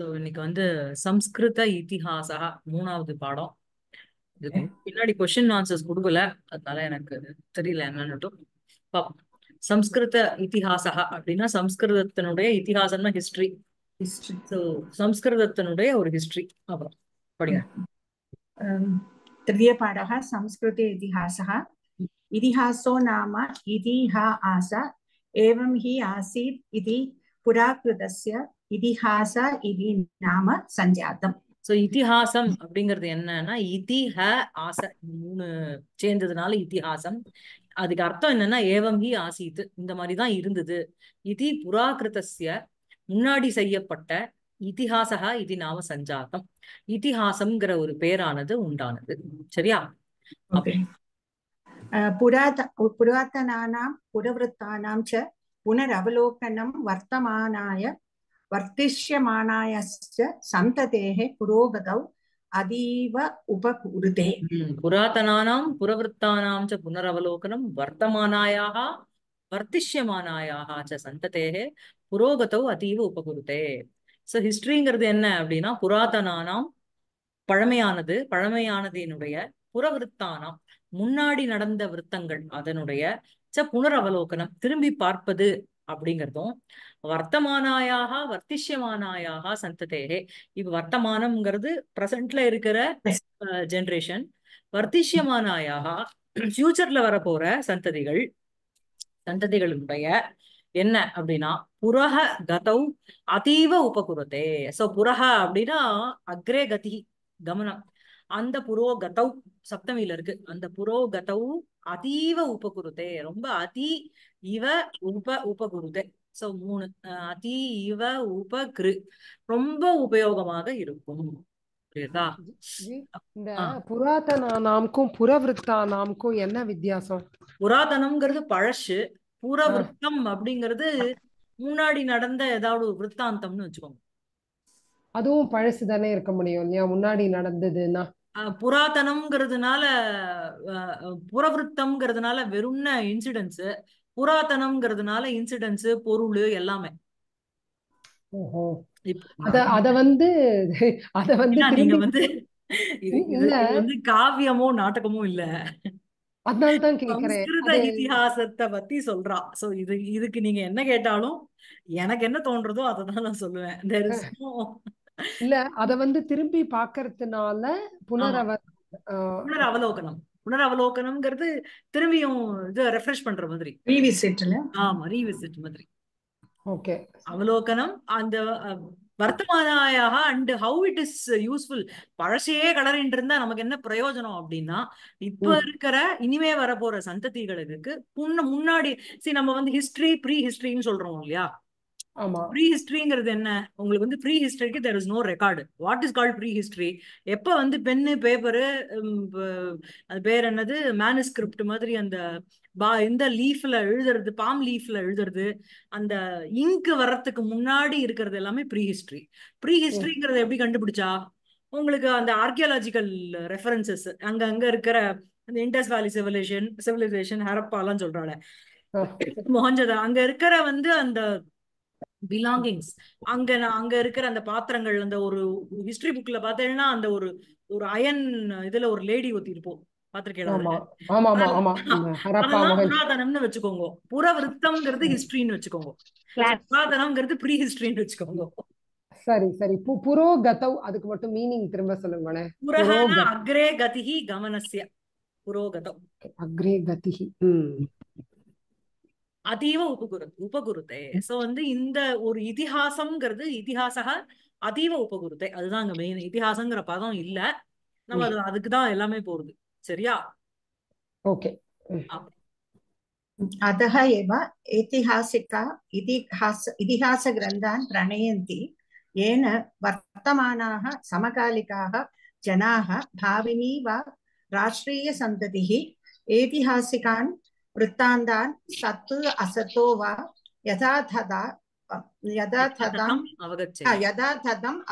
So இன்னைக்கு வந்து சம்ஸ்கிருத இத்திஹாசா மூணாவது பாடம் இதுக்கு பின்னாடி கொஸ்டின் ஆன்சர்ஸ் கொடுக்கல அதனால எனக்கு தெரியல என்னன்னுட்டும் பார்ப்போம் சம்ஸ்கிருத இத்திஹாசா அப்படின்னா சம்ஸ்கிருதத்தினுடைய இத்திஹாசம்னா ஹிஸ்டரி ஸோ சம்ஸ்கிருதத்தினுடைய ஒரு ஹிஸ்டரி அப்புறம் படிங்க तृतीयपाठः um, சம்ஸ்கிருத इतिहासः इतिहासो நாம இதிஹா ஆச एवं हि आसीत् इति पुराकृतस्य இதிஹாச இதி நாம சஞ்சாத்தம் சோ இதிஹாசம் அப்படிங்கிறது என்னன்னா இதிஹ ஆச மூணு சேர்ந்ததுனால இதிஹாசம் அதுக்கு அர்த்தம் என்னன்னா ஏவம் ஹி ஆசீத்து இந்த மாதிரிதான் இருந்தது இதி புராகிருத்திய முன்னாடி செய்யப்பட்ட இதிஹாசகா இது நாம சஞ்சாத்தம் இத்திஹாசம்ங்கிற ஒரு பேரானது உண்டானது சரியா புராத புராதனானாம் புரவருத்தானாம் ச புனரவலோகனம் வர்த்தமானாய வர்த்திஷ்யமானாயச்ச சந்ததேகே புரோகதௌ அதீவ உபகுருதே புராதனானாம் புரவருத்தானாம் ச புனரவலோகனம் வர்த்தமானாயாக வர்த்திஷ்யமானாயாக ச சந்ததேகே புரோகதோ அதீவ உபகுருதே சோ ஹிஸ்ட்ரிங்கிறது என்ன அப்படின்னா புராதனானாம் பழமையானது பழமையானதினுடைய புறவிருத்தானாம் முன்னாடி நடந்த விருத்தங்கள் அதனுடைய ச புனரவலோகனம் திரும்பி பார்ப்பது அப்படிங்கிறதும் வர்த்தமானாயாக வர்த்திஷ்யமானாயாக சந்ததேகே இப்ப வர்த்தமானம்ங்கிறது பிரசன்ட்ல இருக்கிற ஜென்ரேஷன் வர்த்திஷ்யமானாயாக ஃபியூச்சர்ல வரப்போற சந்ததிகள் சந்ததிகளுடைய என்ன அப்படின்னா புரக கதௌ அதீவ உபகுரத்தே சோ புரக அப்படின்னா அக்ரே கதி கமனம் அந்த புரோகதௌ சப்தமியில இருக்கு அந்த புரோகதௌ அதீவ உபகுருதே ரொம்ப அதி இவ உப உபகுருதே சோ மூணு அதி இவ உப கிரு ரொம்ப உபயோகமாக இருக்கும் புரியுதா இந்த புராதனானாம்க்கும் என்ன வித்தியாசம் புராதனம்ங்கிறது பழசு புறவிருத்தம் அப்படிங்கிறது முன்னாடி நடந்த ஏதாவது ஒரு வச்சுக்கோங்க அதுவும் பழசு தானே இருக்க முடியும் இல்லையா முன்னாடி நடந்ததுன்னா புராதனம்ங்கிறதுனால புறவருத்தம்ங்கிறதுனால வெறும்ன இன்சிடென்ட்ஸ் புராதனம்ங்கிறதுனால இன்சிடென்ஸ் பொருள் எல்லாமே அத அத வந்து அத வந்து நீங்க வந்து வந்து காவியமோ நாட்டகமோ இல்ல அதனாலதான் கேக்குறேன் இதிகாசத்தை பத்தி சொல்றா சோ இது இதுக்கு நீங்க என்ன கேட்டாலும் எனக்கு என்ன தோன்றதோ அததான் நான் சொல்லுவேன் இல்ல அத வந்து திரும்பி பாக்குறதுனால புனரவ புனர் அவலோகனம் புனர் அவலோகனம்ங்கிறது திரும்பியும் இது ரெஃப்ரெஷ் பண்ற மாதிரி ரீவிசிட்ல ஆமா ரீவிசிட் மாதிரி ஓகே அவலோகனம் அந்த வர்த்தமானாயாக and how it is useful பழசையே கலரின் இருந்தா நமக்கு என்ன பிரயோஜனம் அப்படின்னா இப்ப இருக்கிற இனிமே வரப்போற சந்ததிகளுக்கு முன்ன முன்னாடி சரி நம்ம வந்து ஹிஸ்டரி ப்ரீ ஹிஸ்டரின்னு சொல்றோம் இல்லையா ப்ரீ ஹிஸ்டரிங்கிறது என்ன உங்களுக்கு வந்து ப்ரீ ஹிஸ்டரிக்கு there is no record what is called pre history எப்ப வந்து பென்னு um, பேப்பரு அது பேர் என்னது மேனுஸ்கிரிப்ட் மாதிரி அந்த பா இந்த லீஃப்ல எழுதுறது பாம் லீஃப்ல எழுதுறது அந்த இங்க் வர்றதுக்கு முன்னாடி இருக்கிறது எல்லாமே ப்ரீ ஹிஸ்டரி ப்ரீ ஹிஸ்டரிங்கிறத எப்படி கண்டுபிடிச்சா உங்களுக்கு அந்த ஆர்கியாலஜிக்கல் ரெஃபரன்சஸ் அங்க அங்க இருக்கிற அந்த இண்டஸ் வேலி சிவிலைசேஷன் சிவிலைசேஷன் ஹரப்பாலாம் சொல்றாங்க மொஹஞ்சதா அங்க இருக்கிற வந்து அந்த பிலாங்கிங்ஸ் அங்க நான் அங்க இருக்கிற அந்த பாத்திரங்கள் அந்த ஒரு ஹிஸ்டரி புக்ல பாத்தீங்கன்னா அந்த ஒரு ஒரு அயன் இதுல ஒரு லேடி ஒத்தி இருப்போம் புராதனம்னு வச்சுக்கோங்க வச்சுக்கோங்க புராதனம்ங்கிறது வச்சுக்கோங்க சரி சரி அதுக்கு மட்டும் மீனிங் திரும்ப அக்ரே புரோகதவ் அக்ரே அதீவ உபகுரு உபகுருதே சோ வந்து இந்த ஒரு இதிகாசம்ங்கிறது இதிகாசக அதீவ உபகுருதே அதுதான் அங்க மெயின் இதிகாசங்கிற பதம் இல்ல நம்ம அது அதுக்குதான் எல்லாமே போறது சரியா ஓகே अतः एव ऐतिहासिका इतिहास इतिहासग्रन्थान् प्रणयन्ति येन वर्तमानाः समकालिकाः जनाः भाविनी वा राष्ट्रीयसन्ततिः ऐतिहासिकान् वृत्तान्तान् सत् असतो वा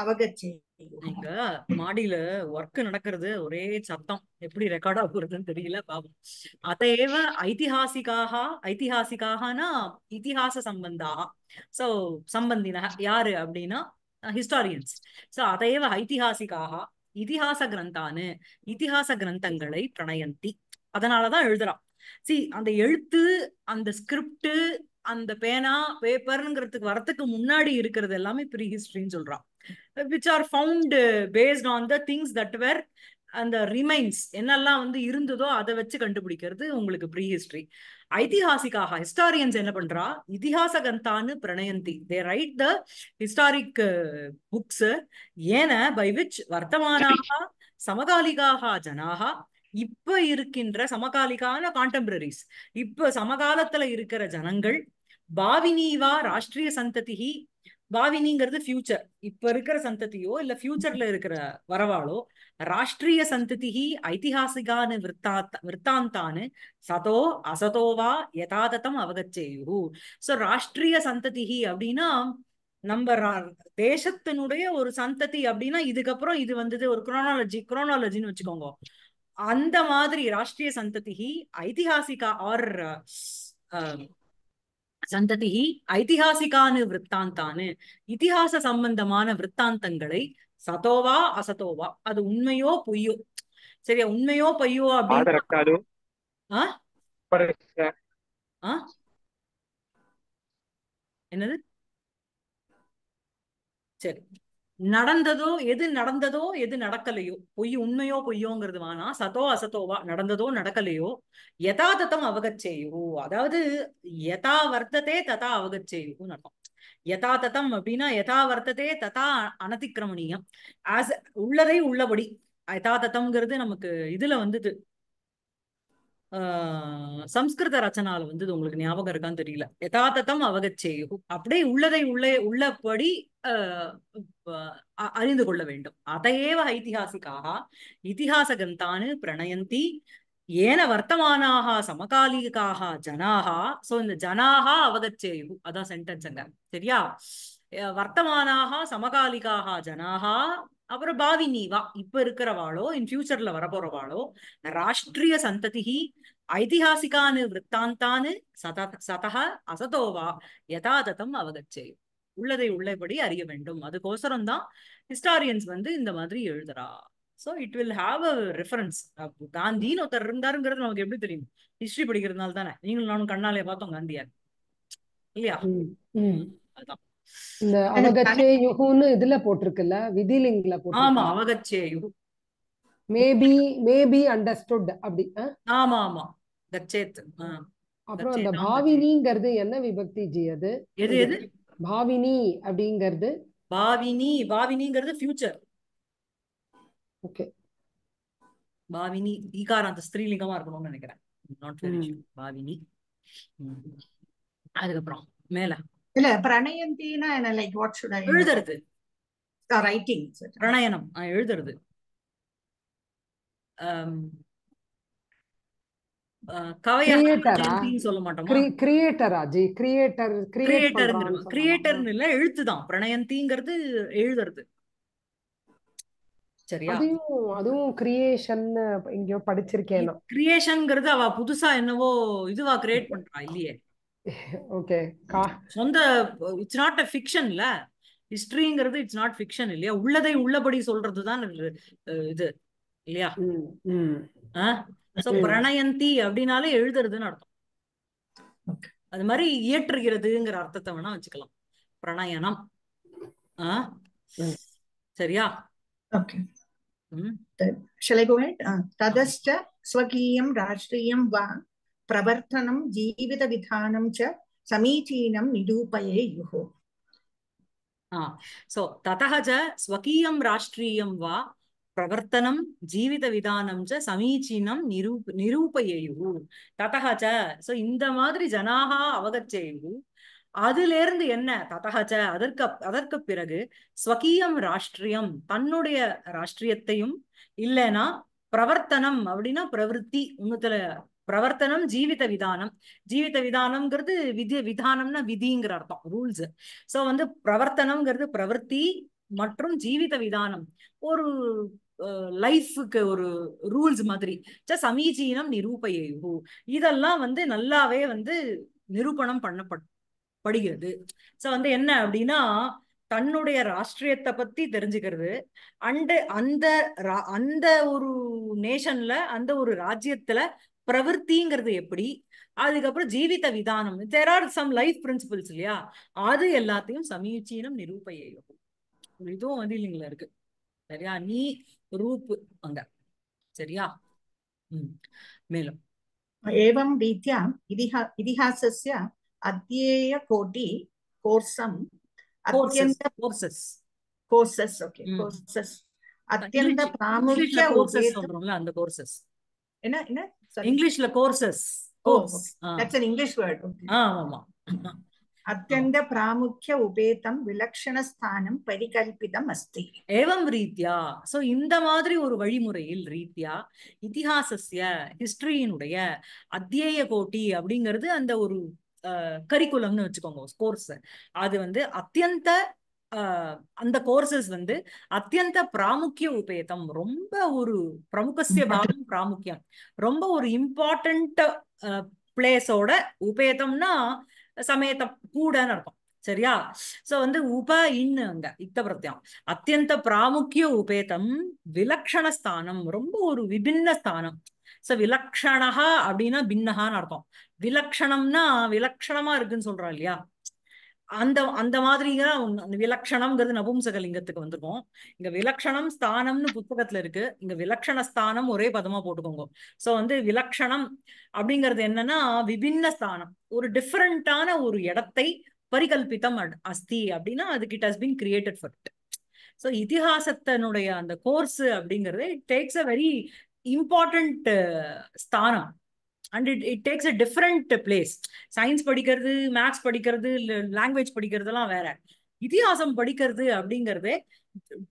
அவகச்சே மாடியில ஒர்க் நடக்கிறது ஒரே சத்தம் எப்படி ரெக்கார்ட் ஆகுறதுன்னு தெரியல பாபம் அதேவ ஐதிஹாசிகாக ஐதிஹாசிகாகனா இத்திஹாச சம்பந்தாக சோ சம்பந்தின யாரு அப்படின்னா ஹிஸ்டாரியன்ஸ் சோ அதேவ ஐதிஹாசிகாக இதிகாச கிரந்தானு இத்திஹாச கிரந்தங்களை பிரணயந்தி அதனாலதான் எழுதுறான் சி அந்த எழுத்து அந்த ஸ்கிரிப்ட் அந்த பேனா பேப்பர்ங்கிறதுக்கு வரத்துக்கு முன்னாடி இருக்கிறது எல்லாமே ப்ரீ ஹிஸ்டரின்னு சொல்றான் which are found based on the things that were அந்த ரிமைன்ஸ் என்னெல்லாம் வந்து இருந்ததோ அதை வச்சு கண்டுபிடிக்கிறது உங்களுக்கு ப்ரீ ஹிஸ்டரி ஐதிஹாசிக்காக ஹிஸ்டாரியன்ஸ் என்ன பண்றா இதிகாச கந்தான்னு பிரணயந்தி they write the historic books ஏன பை விச் வர்த்தமானாக சமகாலிகாக ஜனாக இப்ப இருக்கின்ற சமகாலிகான கான்டெம்பரரிஸ் இப்ப சமகாலத்துல இருக்கிற ஜனங்கள் பாவினிவா ராஷ்டிரிய சந்ததிகி பாவினிங்கிறது ஃபியூச்சர் இப்ப இருக்கிற சந்ததியோ இல்ல ஃபியூச்சர்ல இருக்கிற வரவாளோ ராஷ்டிரிய சந்ததிகி ஐதிஹாசிகான விற்தா விற்தாந்தானு சதோ அசதோவா யதாதத்தம் அவகச்சேயு சோ ராஷ்டிரிய சந்ததிகி அப்படின்னா நம்ம தேசத்தினுடைய ஒரு சந்ததி அப்படின்னா இதுக்கப்புறம் இது வந்தது ஒரு குரோனாலஜி குரோனாலஜின்னு வச்சுக்கோங்க அந்த மாதிரி ராஷ்டிரிய சந்ததிகி ஐதிஹாசிகா ஆர் சந்ததிகி ஐதிஹாசிகானு விற்த்தாந்தானு இதிகாச சம்பந்தமான விற்தாந்தங்களை சதோவா அசதோவா அது உண்மையோ பொய்யோ சரியா உண்மையோ பொய்யோ அப்படின்னு என்னது சரி நடந்ததோ எது நடந்ததோ எது நடக்கலையோ பொய் உண்மையோ பொய்யோங்கிறது வானா சதோ அசதோவா நடந்ததோ நடக்கலையோ யதாதத்தம் அவகச்சேயோ அதாவது யதா வர்த்ததே ததா அவகச்சேயோன்னு நடக்கும் யதாதத்தம் அப்படின்னா யதா வர்த்ததே ததா அனதிக்கிரமணியம் ஆஸ் உள்ளதை உள்ளபடி யதாதத்தம்ங்கிறது நமக்கு இதுல வந்தது சம்ஸ்கிருத ரச்சனால வந்து இது உங்களுக்கு ஞாபகம் இருக்கான்னு தெரியல யதார்த்தம் அவகச்சேயு அப்படியே உள்ளதை உள்ளே உள்ளபடி அறிந்து கொள்ள வேண்டும் அதையேவ ஐதிஹாசிக்காக இதிகாச கிரந்தானு பிரணயந்தி ஏன வர்த்தமானாக சமகாலிகாக ஜனாக சோ இந்த ஜனாக அவகச்சேயு அதான் சென்டென்ஸுங்க சரியா வர்த்தமானாக சமகாலிகாக ஜனாக அப்புறம் பாவி நீவா இப்ப இருக்கிறவாளோ இன் ஃபியூச்சர்ல வரப்போறவாளோ ராஷ்டிரிய சந்ததி ஐதிஹாசிகானு விற்தாந்தானு சத சதா அசதோவா யதாததம் அவகச்சேயும் உள்ளதை உள்ளபடி அறிய வேண்டும் அதுக்கோசரம் தான் ஹிஸ்டாரியன்ஸ் வந்து இந்த மாதிரி எழுதுறா so it will have a reference காந்தின்னு ஒருத்தர் இருந்தாருங்கிறது நமக்கு எப்படி தெரியும் ஹிஸ்டரி படிக்கிறதுனால தானே நீங்களும் நானும் கண்ணாலே பார்த்தோம் காந்தியார் இல்லையா அதுதான் இந்த அவகச்சே யுகுன்னு இதுல போட்டிருக்குல்ல விதிலிங்ல போட்டு ஆமா அவகச்சே யுகு மேபி மேபி அண்டர்ஸ்டுட் அப்படி ஆமா ஆமா கச்சேத் அப்புறம் அந்த பாவினிங்கிறது என்ன விபக்தி ஜி அது எது எது பாவினி அப்படிங்கிறது பாவினி பாவினிங்கிறது ஃபியூச்சர் ஓகே பாவினி ஈகாரம் அந்த ஸ்திரீலிங்கமா இருக்கணும்னு நினைக்கிறேன் நாட் வெரி பாவினி அதுக்கப்புறம் மேல இல்ல பிரணயந்தினா என்ன லைக் வாட் ஷுட் ஐ எழுதுறது ரைட்டிங் பிரணயனம் எழுதுறது கிரியேட்டரா ஜி கிரியேட்டர் கிரியேட்டர் கிரியேட்டர்னு இல்ல எழுத்துதான் பிரணயந்திங்கிறது எழுதுறது அதுவும் கிரியேஷன்ங்கிறது அவ புதுசா என்னவோ இதுவா கிரியேட் பண்றா இல்லையே ஓகே சொந்த இட்ஸ் நாட் அ ஃபிக்ஷன்ல ஹிஸ்டரிங்கிறது இட்ஸ் நாட் ஃபிக்ஷன் இல்லையா உள்ளதை உள்ளபடி சொல்றது தான் இது இல்லையா சோ பிரணயந்தி அப்படின்னாலே எழுதுறதுன்னு அர்த்தம் அது மாதிரி இயற்றுகிறதுங்கிற அர்த்தத்தை வேணா வச்சுக்கலாம் பிரணயனம் ஆஹ் சரியா ததஸ்ட ஸ்வகீயம் ராஷ்ட்ரியம் வா പ്രവർത്തനം ജീവിത വിധാനം சமீச்சீனம் സമീചീനം നിരൂപയേയുः சோ ततः च स्वकीयं राष्ट्रीयं वा प्रवर्तनं ஜீவிதவிதானம் ச சமீச்சீனம் நிரூப நிரூபையு ததக ச இந்த மாதிரி ஜனாக அவகச்சேயு அதுல இருந்து என்ன ததகச்ச அதற்கு அதற்கு பிறகு ஸ்வகீயம் ராஷ்டிரியம் தன்னுடைய ராஷ்டிரியத்தையும் இல்லைன்னா பிரவர்த்தனம் அப்படின்னா பிரவருத்தி இன்னத்துல பிரவர்த்தனம் ஜீவித விதானம் ஜீவித விதானம்ங்கிறது விதி விதானம்னா விதிங்கிற அர்த்தம் ரூல்ஸ் சோ வந்து பிரவர்த்தனம்ங்கிறது பிரவர்த்தி மற்றும் ஜீவித விதானம் ஒரு லைஃபுக்கு ஒரு ரூல்ஸ் மாதிரி சமீச்சீனம் நிரூபயு இதெல்லாம் வந்து நல்லாவே வந்து நிரூபணம் பண்ணப்படுகிறது சோ வந்து என்ன அப்படின்னா தன்னுடைய ராஷ்டிரியத்தை பத்தி தெரிஞ்சுக்கிறது அண்டு அந்த அந்த ஒரு நேஷன்ல அந்த ஒரு ராஜ்யத்துல பிரவர்த்திங்கிறது எப்படி அதுக்கப்புறம் ஜீவித விதானம் there are some life principles இல்லையா அது எல்லாத்தையும் சமீச்சீனம் நிரூபையும் இதுவும் வந்து இல்லைங்களா இருக்கு சரியா நீ ரூப்பு அங்க சரியா ம் மேலும் एवं रीत्या அத்தியேய கோட்டி கோர்சம் அத்தியந்த கோர்சஸ் கோர்சஸ் ஓகே கோர்சஸ் அத்தியந்த பிராமுக்கிய அந்த கோர்சஸ் என்ன என்ன இங்கிலீஷ்ல கோர்சஸ் கோர்ஸ் இங்கிலீஷ் வேர்ட் ஆமா अत्यन्त प्रामुख्य उपेतं பரிகல்பிதம் அஸ்தி ஏவம் ரீத்தியா சோ இந்த மாதிரி ஒரு வழிமுறையில் ரீத்யா இத்திஹாசிய ஹிஸ்டரியினுடைய அத்தியேய கோட்டி அப்படிங்கிறது அந்த ஒரு கரிக்குலம்னு வச்சுக்கோங்க கோர்ஸ் அது வந்து அத்தியந்த அந்த கோர்சஸ் வந்து அத்தியந்த பிராமுக்கிய உபயத்தம் ரொம்ப ஒரு பிரமுகசிய பாகம் பிராமுக்கியம் ரொம்ப ஒரு இம்பார்ட்டன்ட் பிளேஸோட உபேதம்னா சமேதம் கூடன்னு இருக்கும் சரியா சோ வந்து உப இன்னு அங்க இத்த பிரத்தியம் அத்தியந்த பிராமுக்கிய உபேதம் விலக்ஷண ஸ்தானம் ரொம்ப ஒரு விபின்ன ஸ்தானம் சோ விலக்ஷணா அப்படின்னா பின்னகான்னு அர்த்தம் விலக்ஷணம்னா விலக்ஷணமா இருக்குன்னு சொல்றா இல்லையா அந்த அந்த அந்த விலக்ஷணம்ங்கிறது நபும்சகலிங்கத்துக்கு வந்திருக்கும் இங்க விலக்ஷணம் ஸ்தானம்னு புத்தகத்துல இருக்கு இங்க விலக்ஷண ஸ்தானம் ஒரே பதமா போட்டுக்கோங்க சோ வந்து விலக்ஷணம் அப்படிங்கிறது என்னன்னா விபின்ன ஸ்தானம் ஒரு டிஃப்ரெண்டான ஒரு இடத்தை பரிகல்பித்தம் அஸ்தி அப்படின்னா அதுக்கு it has been created for it so இதிகாசத்தினுடைய அந்த கோர்ஸ் அப்படிங்கிறது it takes a very important ஸ்தானம் and it it takes a different place science படிக்கிறது மேக்ஸ் படிக்கிறது லாங்குவேஜ் படிக்கிறதுலாம் வேற இதிகாசம் படிக்கிறது அப்படிங்கிறது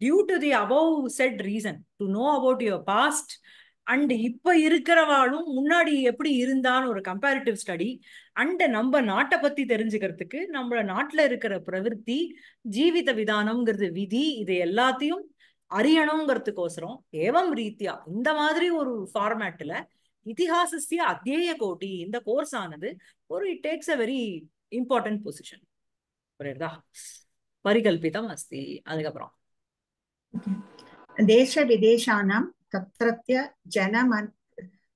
due to the above said reason to know about your past and இப்ப இருக்கிறவாளும் முன்னாடி எப்படி இருந்தான்னு ஒரு கம்பேரிட்டிவ் ஸ்டடி அண்ட் நம்ம நாட்டை பத்தி தெரிஞ்சுக்கிறதுக்கு நம்ம நாட்டில் இருக்கிற பிரவிற்த்தி ஜீவித விதானம்ங்கிறது விதி இது எல்லாத்தையும் அறியணுங்கிறதுக்கோசரம் ஏவம் ரீத்தியா இந்த மாதிரி ஒரு ஃபார்மேட்டில் இதிகாசஸ்ய அத்தியேய கோட்டி இந்த கோர்ஸ் ஆனது ஒரு it takes a very important position புரியுதா பரிகல்பிதம் அஸ்தி அதுக்கப்புறம் தேச விதேசானாம் தத்ரத்ய ஜனமன்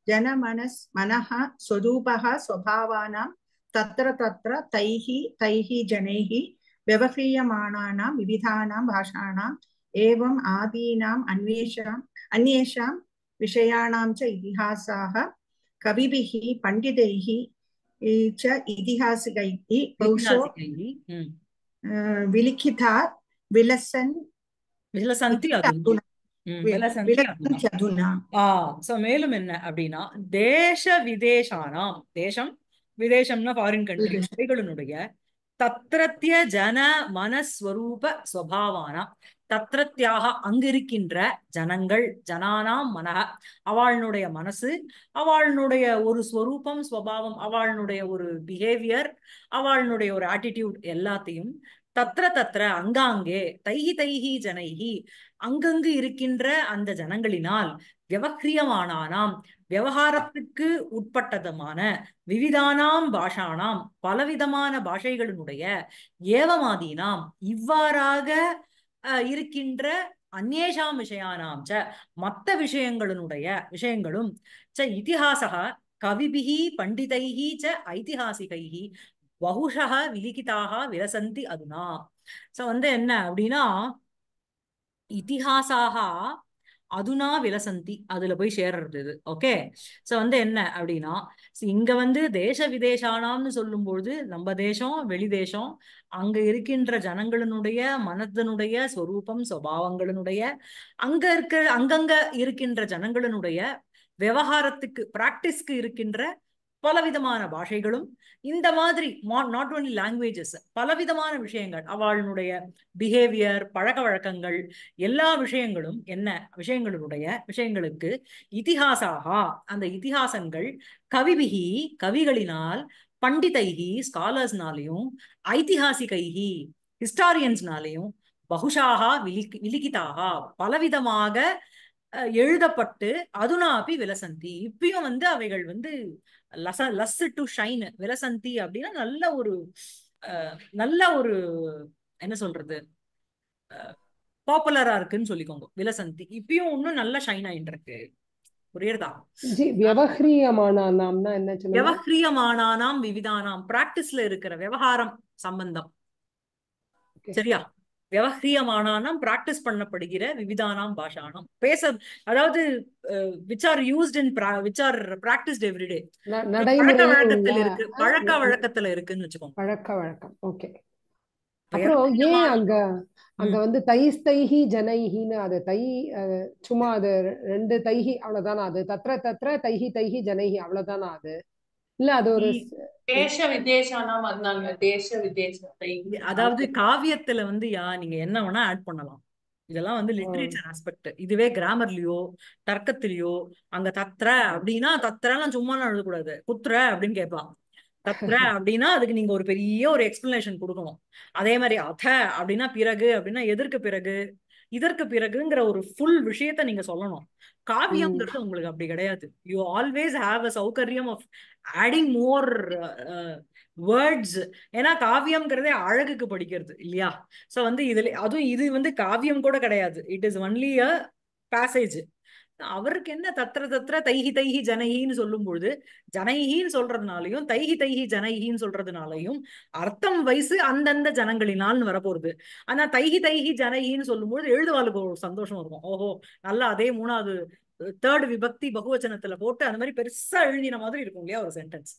ஜனமனஸ் மனஹ ஸ்வரூபः ஸ்வபாவானாம் தத்திர தத்திர தைஹி தைஹி ஜனைஹி விவகிரியமானானாம் விவிதானாம் பாஷாணாம் ஏவம் ஆதீனாம் அன்வேஷாம் அந்நேஷாம் விஷயாணாம் च इतिहासाः कविभिः पण्डितैः च इतिहासिकैः बहुशो विलिखिता विलसन् விலசந்தி சோ மேலும் என்ன அப்படின்னா தேச விதேசானாம் தேசம் விதேசம்னா ஃபாரின் கண்ட்ரி அவைகளினுடைய தத்திரத்திய ஜன மனஸ்வரூப சுவாவானாம் தத்ரத்தியாக அங்கிருக்கின்ற ஜனங்கள் ஜனானாம் மனக அவளுடைய மனசு அவளுடைய ஒரு ஸ்வரூபம் ஸ்வபாவம் அவளுடைய ஒரு பிஹேவியர் அவளுடைய ஒரு ஆட்டிடியூட் எல்லாத்தையும் தத்ர தத்ர அங்காங்கே தைகி தைகி ஜனைஹி அங்கங்கு இருக்கின்ற அந்த ஜனங்களினால் விவக்கிரியமானானாம் விவகாரத்துக்கு உட்பட்டதமான விவிதானாம் பாஷானாம் பலவிதமான பாஷைகளினுடைய ஏவமாதீனாம் இவ்வாறாக இருக்கின்ற அந்நேஷாம் விஷயானாம் ச மத்த விஷயங்களினுடைய விஷயங்களும் ச இத்திஹாசா கவிபிகி பண்டிதைஹி ச ஐதிஹாசிகைகி பகுஷக விலிகிதாக விலசந்தி அதுனா சோ வந்து என்ன அப்படின்னா இத்திஹாசாக அதுனா விலசந்தி அதுல போய் சேர்றது இது ஓகே சோ வந்து என்ன அப்படின்னா இங்க வந்து தேச சொல்லும் பொழுது நம்ம தேசம் வெளி தேசம் அங்க இருக்கின்ற ஜனங்களினுடைய மனதனுடைய ஸ்வரூபம் சுவாவங்களினுடைய அங்க இருக்க அங்கங்க இருக்கின்ற ஜனங்களினுடைய விவகாரத்துக்கு பிராக்டிஸ்க்கு இருக்கின்ற பலவிதமான பாஷைகளும் இந்த மாதிரி நாட் ஒன்லி லாங்குவேஜஸ் பலவிதமான விஷயங்கள் அவளுடைய பிஹேவியர் பழக்க வழக்கங்கள் எல்லா விஷயங்களும் என்ன விஷயங்களுடைய விஷயங்களுக்கு இதிகாசாகா அந்த இதிகாசங்கள் கவிபிகி கவிகளினால் பண்டிதைகி ஸ்காலர்ஸ்னாலையும் ஐதிகாசிகைகி ஹிஸ்டாரியன்ஸ்னாலையும் பகுஷாகா விலி விலிகிதாக பலவிதமாக எழுதப்பட்டு அதுனாபி விலசந்தி இப்பயும் வந்து அவைகள் வந்து லச லஸ் டு ஷைன் விலசந்தி அப்படின்னா நல்ல ஒரு நல்ல ஒரு என்ன சொல்றது பாப்புலரா இருக்குன்னு சொல்லிக்கோங்க விலசந்தி இப்பயும் இன்னும் நல்ல ஷைன் ஆயிட்டு இருக்கு புரியுறதா விவிதானாம் பிராக்டிஸ்ல இருக்கிற விவகாரம் சம்பந்தம் சரியா விவஹரியமானாம் பிராக்டிஸ் பண்ணப்படுகிற விவிதானாம் பாஷானாம் பேச அதாவது which are used in which are practised everyday பழக்க வழக்கத்துல இருக்கு பழக்க வழக்கத்துல இருக்குன்னு வச்சுக்கோங்க பழக்க வழக்கம் ஓகே அப்புறம் ஏன் அங்க அங்க வந்து தைஸ் தைஹி ஜனைஹின்னு அது தை சும்மா அது ரெண்டு தைஹி அவ்வளவுதானா அது தத்ர தத்ர தைஹி தைஹி ஜனைஹி அவ்வளவுதானா அது இல்ல அது ஒரு தேச விதேசானா தேச விதேசத்தை அதாவது காவியத்துல வந்து யா நீங்க என்ன வேணா ஆட் பண்ணலாம் இதெல்லாம் வந்து லிட்ரேச்சர் ஆஸ்பெக்ட் இதுவே கிராமர்லயோ தர்க்கத்திலயோ அங்க தத்ர அப்படின்னா தத்ரெல்லாம் சும்மா எழுதக்கூடாது குத்ர அப்படின்னு கேட்பான் தத்ர அப்படின்னா அதுக்கு நீங்க ஒரு பெரிய ஒரு எக்ஸ்பிளனேஷன் கொடுக்கணும் அதே மாதிரி அத அப்படின்னா பிறகு அப்படின்னா எதற்கு பிறகு இதற்கு பிறகுங்கிற ஒரு ஃபுல் விஷயத்த நீங்க சொல்லணும் காவியம்ங்கிறது உங்களுக்கு அப்படி கிடையாது யூ ஆல்வேஸ் ஹாவ் அ சௌகரியம் ஆஃப் ஆடிங் மோர் வேர்ட்ஸ் ஏன்னா காவியம்ங்கிறதே அழகுக்கு படிக்கிறது இல்லையா ஸோ வந்து இதுல அதுவும் இது வந்து காவியம் கூட கிடையாது it is only a passage அவருக்கு என்ன தத்திர தத்திர தைகி தைகி ஜனகின்னு சொல்லும் பொழுது ஜனகின்னு சொல்றதுனாலையும் தைகி தைகி ஜனகின்னு சொல்றதுனாலையும் அர்த்தம் வயசு அந்தந்த ஜனங்களினால்னு வரப்போறது ஆனா தைகி தைகி ஜனகின்னு பொழுது எழுதுவாளுக்கு ஒரு சந்தோஷம் இருக்கும் ஓஹோ நல்லா அதே மூணாவது தேர்ட் விபக்தி பகுவச்சனத்துல போட்டு அந்த மாதிரி பெருசா எழுதின மாதிரி இருக்கும் இல்லையா ஒரு சென்டென்ஸ்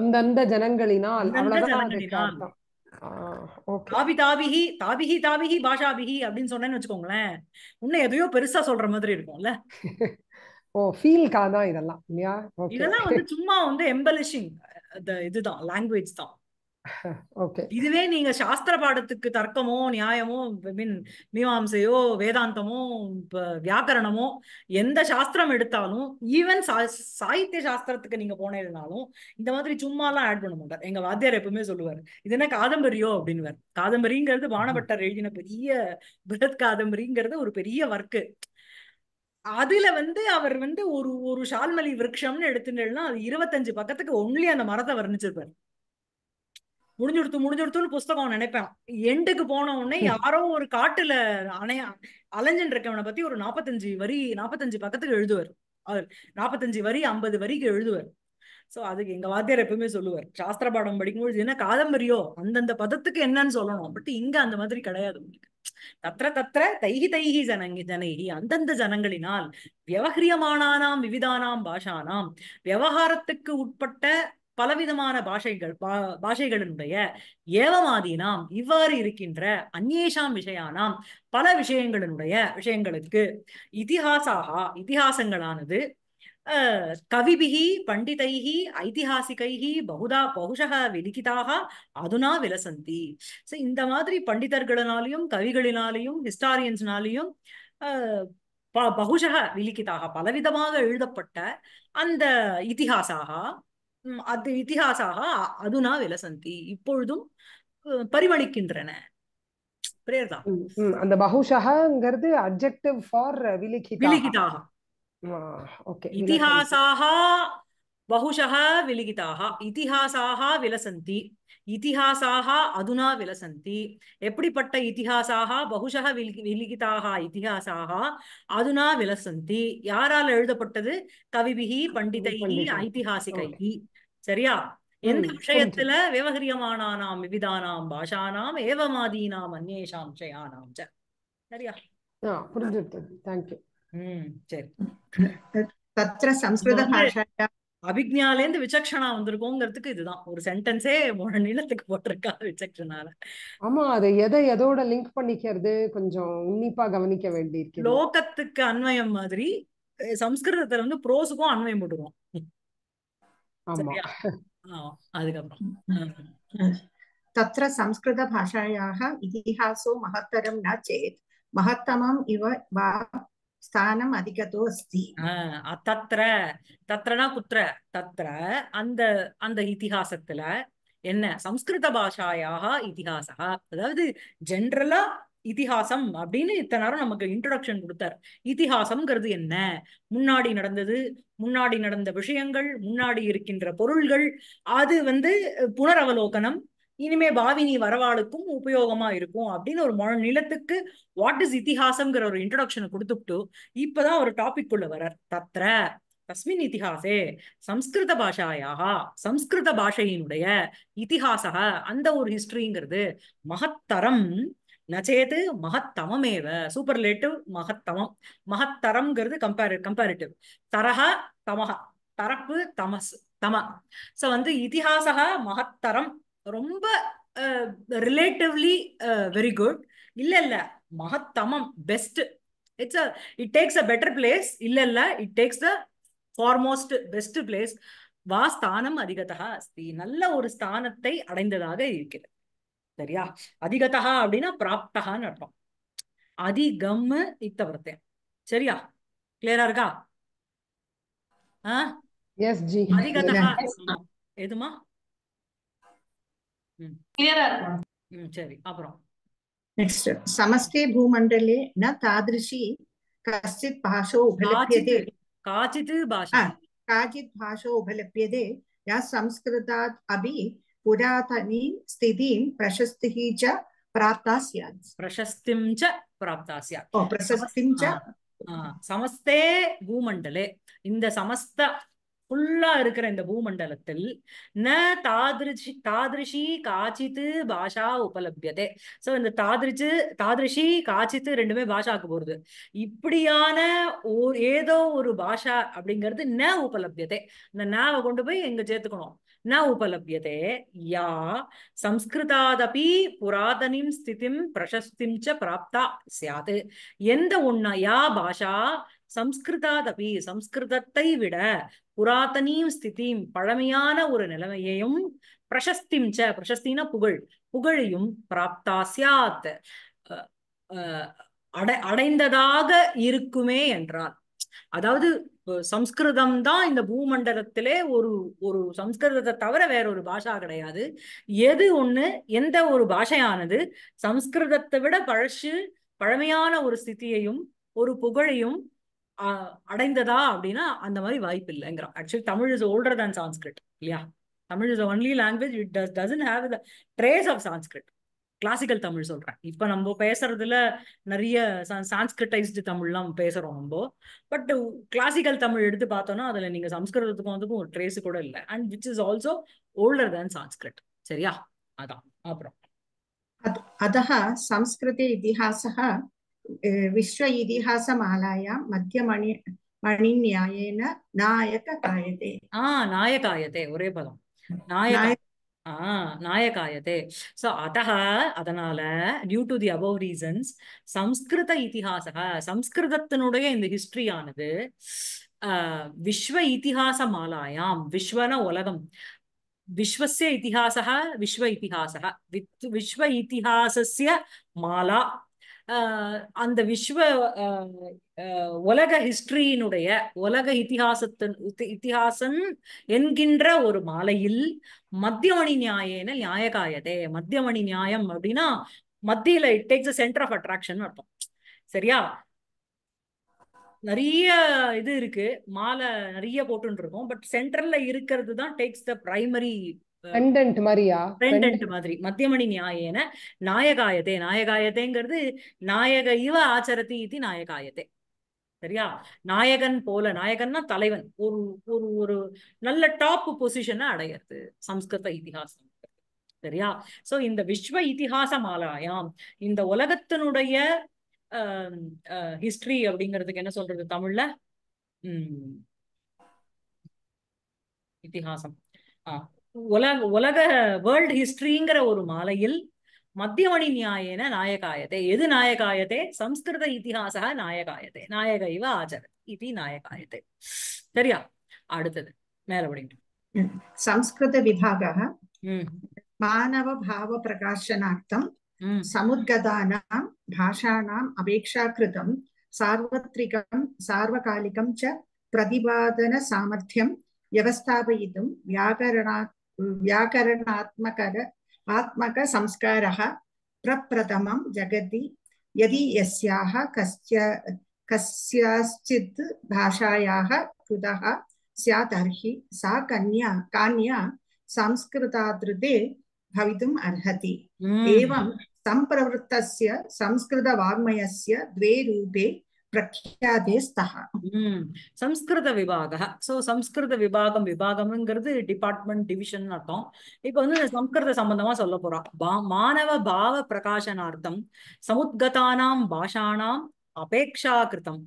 அந்தந்த ஜனங்களினால் தாபி தாபிஹி தாபிஹி தாபிஹி பாஷாபிஹி அப்படின்னு சொன்னேன்னு வச்சுக்கோங்களேன் இன்னும் எதையோ பெருசா சொல்ற மாதிரி இருக்கும்ல ஓ ஃபீல்கா தான் இதெல்லாம் இல்லையா இதெல்லாம் வந்து சும்மா வந்து எம்பலிஷிங் இதுதான் லாங்குவேஜ் தான் இதுவே நீங்க சாஸ்திர பாடத்துக்கு தர்க்கமோ நியாயமோ மீன் மீமாம்சையோ வேதாந்தமோ வியாக்கரணமோ எந்த சாஸ்திரம் எடுத்தாலும் ஈவன் சாகித்ய சாஸ்திரத்துக்கு நீங்க போனதுனாலும் இந்த மாதிரி சும்மா எல்லாம் ஆட் பண்ண மாட்டார் எங்க வாத்தியார் எப்பவுமே சொல்லுவார் இது என்ன காதம்பரியோ அப்படின்வார் காதம்பரிங்கிறது பானபட்டர் எழுதின பெரிய பிரத் காதம்பரிங்கிறது ஒரு பெரிய ஒர்க்கு அதுல வந்து அவர் வந்து ஒரு ஒரு ஷால்மலி விருட்சம்னு எடுத்துட்டேன்னா அது இருபத்தஞ்சு பக்கத்துக்கு ஒன்லி அந்த மரத்தை வர்ணிச்சிருப்பாரு முடிஞ்சுடுத்து முடிஞ்சுடுத்துன்னு புஸ்தகம் நினைப்பேன் எண்டுக்கு போன உடனே யாரோ ஒரு காட்டுல அணைய அலைஞ்சன் இருக்கவனை பத்தி ஒரு நாப்பத்தஞ்சு வரி நாப்பத்தஞ்சு பக்கத்துக்கு எழுதுவார் அவர் நாற்பத்தஞ்சு வரி ஐம்பது வரிக்கு எழுதுவார் சோ அதுக்கு எங்க வாத்தியார் எப்பவுமே சொல்லுவார் சாஸ்திர பாடம் படிக்கும்போது என்ன காதம்பரியோ அந்தந்த பதத்துக்கு என்னன்னு சொல்லணும் பட் இங்க அந்த மாதிரி கிடையாது உங்களுக்கு தத்திர தத்திர தைகி தைகி ஜனங்கி ஜனகி அந்தந்த ஜனங்களினால் விவகரியமானாம் விவிதானாம் பாஷானாம் விவகாரத்துக்கு உட்பட்ட பலவிதமான பாஷைகள் பா பாஷைகளினுடைய ஏவமாதீனாம் இவ்வாறு இருக்கின்ற அந்நேஷாம் விஷயானாம் பல விஷயங்களினுடைய விஷயங்களுக்கு இதிகாசாகா இதிகாசங்களானது கவிபிகி பண்டிதைகி ஐதிகாசிகைகி பகுதா பகுஷக விலிகிதாக அதுனா விலசந்தி ஸோ இந்த மாதிரி பண்டிதர்களினாலையும் கவிகளினாலையும் ஹிஸ்டாரியன்ஸ்னாலையும் பகுஷக விலிகிதாக பலவிதமாக எழுதப்பட்ட அந்த இதிகாசாக அது இத்திஹாசாக அதுனா விலசந்தி இப்பொழுதும் பரிமளிக்கின்றன பிரேர்தா அந்த பகுஷகங்கிறது அட்ஜெக்டிவ் ஃபார் விலிகிதாக ஓகே இத்திஹாசாக பகுஷக விலிகிதாக இத்திஹாசாக விலசந்தி இத்திஹாசாக அதுனா விலசந்தி எப்படிப்பட்ட இத்திஹாசாக பகுஷக விலிகிதாக இத்திஹாசாக அதுனா விலசந்தி யாரால் எழுதப்பட்டது கவிபிகி பண்டிதைகி ஐதிஹாசிகைகி சரியா எந்த விஷயத்துல விவகரியமானாம் விவிதானாம் பாஷானாம் ஏவமாதீனாம் அந்நேஷாம் விஷயானாம் சரியா புரிஞ்சுட்டது தேங்க்யூ ம் சரி தத்திர சம்ஸ்கிருத பாஷாயாம் அபிக்ஞாலேருந்து விசக்ஷனா வந்திருக்கோங்கிறதுக்கு இதுதான் ஒரு சென்டென்ஸே ஒரு நீளத்துக்கு போட்டிருக்கா விசக்ஷனால ஆமா அது எதை எதோட லிங்க் பண்ணிக்கிறது கொஞ்சம் உன்னிப்பா கவனிக்க வேண்டி இருக்கு லோகத்துக்கு அன்வயம் மாதிரி சம்ஸ்கிருதத்துல வந்து ப்ரோஸுக்கும் அன்வயம் போட்டுருவோம் அதுக்கப்புறம் தத்ர சம்ஸ்கிருத பாஷாயாக இதிகாசோ மகத்தரம் ந சேத் மகத்தமம் இவ வா ஸ்தானம் அதிகத்தோ அஸ்தி தத்ர தத்ரனா குற்ற தத்ர அந்த அந்த இத்திஹாசத்துல என்ன சம்ஸ்கிருத பாஷாயாக இத்திஹாசா அதாவது ஜென்ரலா இத்திஹாசம் அப்படின்னு இத்தனை நேரம் நமக்கு இன்ட்ரடக்ஷன் கொடுத்தார் இத்திஹாசம்ங்கிறது என்ன முன்னாடி நடந்தது முன்னாடி நடந்த விஷயங்கள் முன்னாடி இருக்கின்ற பொருள்கள் அது வந்து புனரவலோகனம் இனிமே பாவினி வரவாளுக்கும் உபயோகமா இருக்கும் அப்படின்னு ஒரு மொழ நிலத்துக்கு வாட் இஸ் இத்திஹாசம்ங்கிற ஒரு இன்ட்ரடக்ஷனை கொடுத்துட்டு இப்பதான் ஒரு டாபிக் உள்ள வர தத்ர தஸ்மின் இத்திஹாசே சம்ஸ்கிருத பாஷாயாக சம்ஸ்கிருத பாஷையினுடைய இத்திஹாசக அந்த ஒரு ஹிஸ்டரிங்கிறது மகத்தரம் நச்சேது மகத்தமமேவ சூப்பர்லேட்டிவ் மகத்தமம் மகத்தரம்ங்கிறது கம்பேர் கம்பேரிட்டிவ் தரக தமக தரப்பு தமஸ் தம சோ வந்து இத்திஹாசக மகத்தரம் ரொம்ப ரிலேட்டிவ்லி வெரி குட் இல்ல இல்ல மகத்தமம் best it's a it takes a better place இல்ல இல்ல it takes the foremost best place வா ஸ்தானம் அதிகதா அஸ்தி நல்ல ஒரு ஸ்தானத்தை அடைந்ததாக இருக்கிறது சரியா அதிகதா அப்படின்னா பிராப்தகான்னு அர்த்தம் அதிகம் இத்த வருத்தேன் சரியா கிளியரா இருக்கா அதிகதா எதுமா கிளியரா இருக்கும் சரி அப்புறம் நெக்ஸ்ட் சமஸ்தே பூமண்டலே ந தாதிருஷி கஷ்டித் பாஷோ உபலப்யதே காச்சித் பாஷா காச்சித் பாஷோ உபலப்யதே யா சம்ஸ்கிருதாத் அபி புராதனி ஸ்திதிம் பிரசஸ்திஹி ச பிராப்தா ஸ்யாத் பிரசஸ்திம் ச பிராப்தா ஸ்யாத் பிரசஸ்திம் ச சமஸ்தே பூமண்டலே இந்த சமஸ்த ஃபுல்லா இருக்கிற இந்த பூமண்டலத்தில் ந தாதிருஷி தாதிருஷி காச்சித்து பாஷா உபலபியதே சோ இந்த தாதிருச்சு தாதிருஷி காச்சித்து ரெண்டுமே பாஷாக்கு போறது இப்படியான ஒரு ஏதோ ஒரு பாஷா அப்படிங்கிறது ந உபலபியதே இந்த நாவை கொண்டு போய் எங்க சேர்த்துக்கணும் ந உபலபியதே யா சம்ஸ்கிருதாதபி புராதனிம் ஸ்திதிம் பிரசஸ்திம் ச பிராப்தா சாது எந்த ஒன்னா யா பாஷா சம்ஸ்கிருதாதபி சம்ஸ்கிருதத்தை விட புராதனியும் ஸ்திதியும் பழமையான ஒரு நிலைமையையும் பிரசஸ்திம் ச பிரசஸ்தின புகழ் புகழையும் பிராப்தா சாத் அடை அடைந்ததாக இருக்குமே என்றார் அதாவது சம்ஸ்கிருதம் தான் இந்த பூமண்டலத்திலே ஒரு ஒரு சம்ஸ்கிருதத்தை தவிர வேற ஒரு பாஷா கிடையாது எது ஒண்ணு எந்த ஒரு பாஷையானது சம்ஸ்கிருதத்தை விட பழசு பழமையான ஒரு ஸ்திதியையும் ஒரு புகழையும் அடைந்ததா அப்படின்னா அந்த மாதிரி வாய்ப்பு இல்லைங்கிறான் actually Tamil is older than Sanskrit இல்லையா Tamil is only language it does doesn't have the trace of Sanskrit classical Tamil சொல்றேன் இப்ப நம்ம பேசுறதுல நிறைய சான்ஸ்கிரிட்டைஸ்டு தமிழ்லாம் பேசுறோம் நம்ம பட் கிளாசிக்கல் தமிழ் எடுத்து பார்த்தோம்னா அதுல நீங்க சம்ஸ்கிருதத்துக்கும் அதுக்கும் ஒரு ட்ரேஸ் கூட இல்லை and which is also older than Sanskrit சரியா அதான் அப்புறம் अतः संस्कृते इतिहासः விஸ்வ இதிகாச மாலாயா மத்திய மணி மணி நியாயன நாயக காயதே ஆ நாயகாயதே ஒரே பதம் நாயக நாயகாயதே சோ அதக அதனால due to the above reasons சம்ஸ்கிருத இத்திஹாசக சம்ஸ்கிருதத்தினுடைய இந்த ஹிஸ்டரியானது விஸ்வ இத்திஹாச மாலாயாம் விஸ்வன உலகம் விஸ்வசிய இத்திஹாசக விஸ்வ இத்திஹாசக வித் விஸ்வ மாலா அந்த விஸ்வ உலக ஹிஸ்டரியினுடைய உலக இத்திஹாசத்தின் இத்திஹாசன் என்கின்ற ஒரு மாலையில் மத்தியமணி நியாயன நியாயகாயதே மத்தியமணி நியாயம் அப்படின்னா மத்தியில it takes centre of attraction அர்த்தம் சரியா நிறைய இது இருக்கு மாலை நிறைய போட்டுருக்கோம் பட் சென்டர்ல இருக்கிறது தான் டேக்ஸ் த பிரைமரி மாதிரி மத்தியமணி நியாயேன நாயகாயத்தே நாயகாயத்தேங்கிறது நாயக இவ ஆச்சரத்தி இது நாயகாயத்தே சரியா நாயகன் போல நாயகன்னா தலைவன் ஒரு ஒரு ஒரு நல்ல டாப் பொசிஷனை அடையிறது சம்ஸ்கிருத இதிகாசம் சரியா சோ இந்த விஸ்வ இதிகாச மாலாயாம் இந்த உலகத்தினுடைய ஹிஸ்டரி அப்படிங்கிறதுக்கு என்ன சொல்றது தமிழ்ல உம் இத்திஹாசம் ஆஹ் உலக உலக வேர்ல்டு ஹிஸ்டரிங்கிற ஒரு மாலையில் மத்தியமணி நியாயன நாயகாயதே எது நாயகாயதே சம்ஸ்கிருத இத்திஹாச நாயகாயதே நாயக இவ ஆச்சரத் இது நாயகாயதே சரியா அடுத்தது மேல படிங்க சம்ஸ்கிருத விபாக மாணவ பாவ பிரகாசனார்த்தம் சமுத்கதானாம் பாஷாணாம் அபேட்சாகிருதம் சார்வத்ரிகம் சார்வகாலிகம் ச பிரதிபாதன சாமர்த்தியம் வியவஸ்தாபயிதும் வியாகரணாத் आत्मक संस्कार प्रथम जगति यदि यस्याः कस्य कस्याश्चित् भाषायाः कृतः स्यात् तर्हि सा कन्या कान्या संस्कृतादृते भवितुम् अर्हति हम्म। एवं सम्प्रवृत्तस्य संस्कृतवाङ्मयस्य द्वे रूपे சம்ஸ்கிருத விபாக ஸோ சம்ஸ்கிருத விபாகம் விபாகம்ங்கிறது டிபார்ட்மெண்ட் டிவிஷன் அர்த்தம் இப்போ வந்து சம்ஸ்கிருத சம்பந்தமா சொல்ல போறோம் மாணவ பாவ பிரகாசனார்த்தம் சமுத்கதானாம் பாஷானாம் அபேக்ஷா கிருத்தம்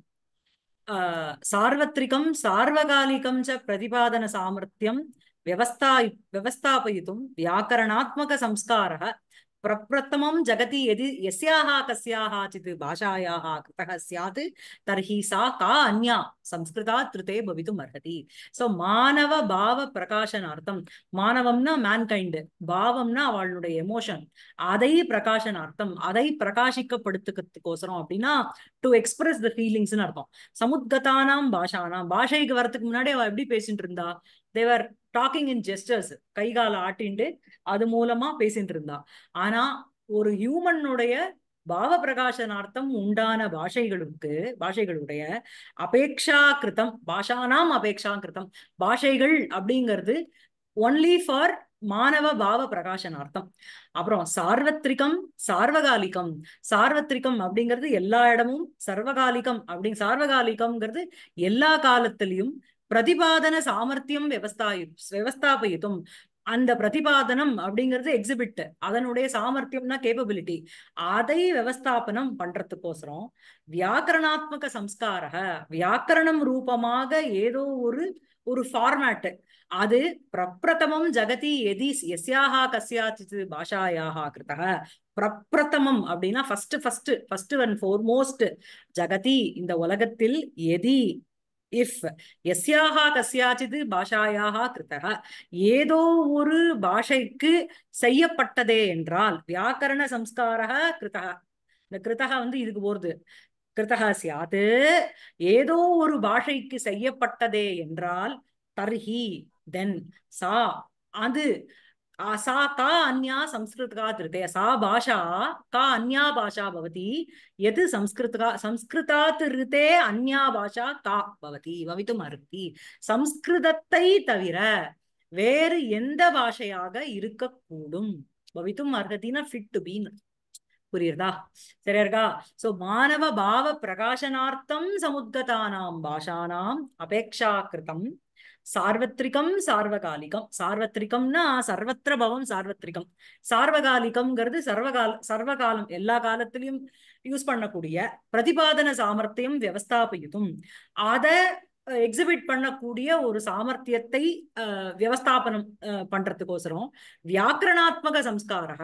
சார்வத்ரிகம் சார்வகாலிகம் ச பிரதிபாதன சாமர்த்தியம் வியவஸ்தா வியவஸ்தாபயித்தும் வியாக்கரணாத்மக சம்ஸ்கார பிரப்பிரத்தமம் ஜகதி எது எஸ்யாக கஸ்யாஹா சித் பாஷாயாக கிருத்தக சியாத் தர்ஹி சா கா அந்யா சம்ஸ்கிருதா திருத்தே பவிதும் அர்ஹதி சோ மாணவ பாவ பிரகாசனார்த்தம் மாணவம்னா மேன் கைண்டு பாவம்னா அவளுடைய எமோஷன் அதை பிரகாசனார்த்தம் அதை பிரகாசிக்கப்படுத்துக்கிறதுக்கோசரம் அப்படின்னா டு எக்ஸ்பிரஸ் த ஃபீலிங்ஸ்ன்னு அர்த்தம் சமுத்கதானாம் பாஷானாம் பாஷைக்கு வரதுக்கு முன்னாடி அவள் எப்படி பேசிட்டு இருந்தா தேவர் டாக்கிங் இன் ஜெஸ்டர்ஸ் கைகால ஆட்டிண்டு அது மூலமா பேசிட்டு இருந்தா ஆனா ஒரு ஹியூமனுடைய பாவ பிரகாசனார்த்தம் உண்டான பாஷைகளுக்கு பாஷைகளுடைய அபேக்ஷா கிருத்தம் பாஷானாம் அபேக்ஷா கிருத்தம் பாஷைகள் அப்படிங்கிறது ஒன்லி ஃபார் மாணவ பாவ பிரகாசனார்த்தம் அப்புறம் சார்வத்ரிகம் சார்வகாலிகம் சார்வத்திரிகம் அப்படிங்கிறது எல்லா இடமும் சர்வகாலிகம் அப்படி சார்வகாலிகம்ங்கிறது எல்லா காலத்திலையும் பிரதிபாதன சாமர்த்தியம் விவஸ்தாயு விவஸ்தாபயித்தும் அந்த பிரதிபாதனம் அப்படிங்கிறது எக்ஸிபிட் அதனுடைய சாமர்த்தியம்னா கேப்பபிலிட்டி அதை விவஸ்தாபனம் பண்றதுக்கோசரம் வியாக்கரணாத்மக சம்ஸ்கார வியாக்கரணம் ரூபமாக ஏதோ ஒரு ஒரு ஃபார்மேட் அது பிரப்பிரதமம் ஜகதி எதி எஸ்யாக கஸ்யாச்சித் பாஷாயாக கிருத்த பிரப்பிரதமம் அப்படின்னா first first first and foremost ஜகதி இந்த உலகத்தில் எதி இஃப் எஸ்யாக கசியாச்சிது பாஷாயாக கிருத்தக ஏதோ ஒரு பாஷைக்கு செய்யப்பட்டதே என்றால் வியாக்கரண சம்ஸ்காரக கிருத்தக இந்த கிருத்தக வந்து இதுக்கு போறது கிருத்தக சியாது ஏதோ ஒரு பாஷைக்கு செய்யப்பட்டதே என்றால் தர்ஹி தென் சா அது सा का अन्या संस्कृतका திருத்தே सा भाषा का अन्या भाषा भवति यत् संस्कृतका संस्कृतात् ऋते अन्या भाषा का भवति भवितुम् अर्हति சம்ஸ்கிருதத்தை தவிர வேறு எந்த பாஷையாக இருக்கக்கூடும் பவித்தும் அர்ஹத்தினா ஃபிட் டு பீன் புரியுறதா சரியா இருக்கா சோ மாணவ பாவ பிரகாசனார்த்தம் சமுத்கதானாம் பாஷானாம் அபேக்ஷா கிருதம் சார்வத்திரிகம் சார்வகாலிகம் சார்வத்திரிகம்னா சர்வத்திர பவம் சார்வத்திரிகம் சார்வகாலிகம்ங்கிறது சர்வகால சர்வகாலம் எல்லா காலத்திலையும் யூஸ் பண்ணக்கூடிய பிரதிபாதன சாமர்த்தியம் வியவஸ்தாபயுதும் அதை எக்ஸிபிட் பண்ணக்கூடிய ஒரு சாமர்த்தியத்தை அஹ் வியவஸ்தாபனம் பண்றதுக்கோசரம் வியாக்கரணாத்மக சம்ஸ்கார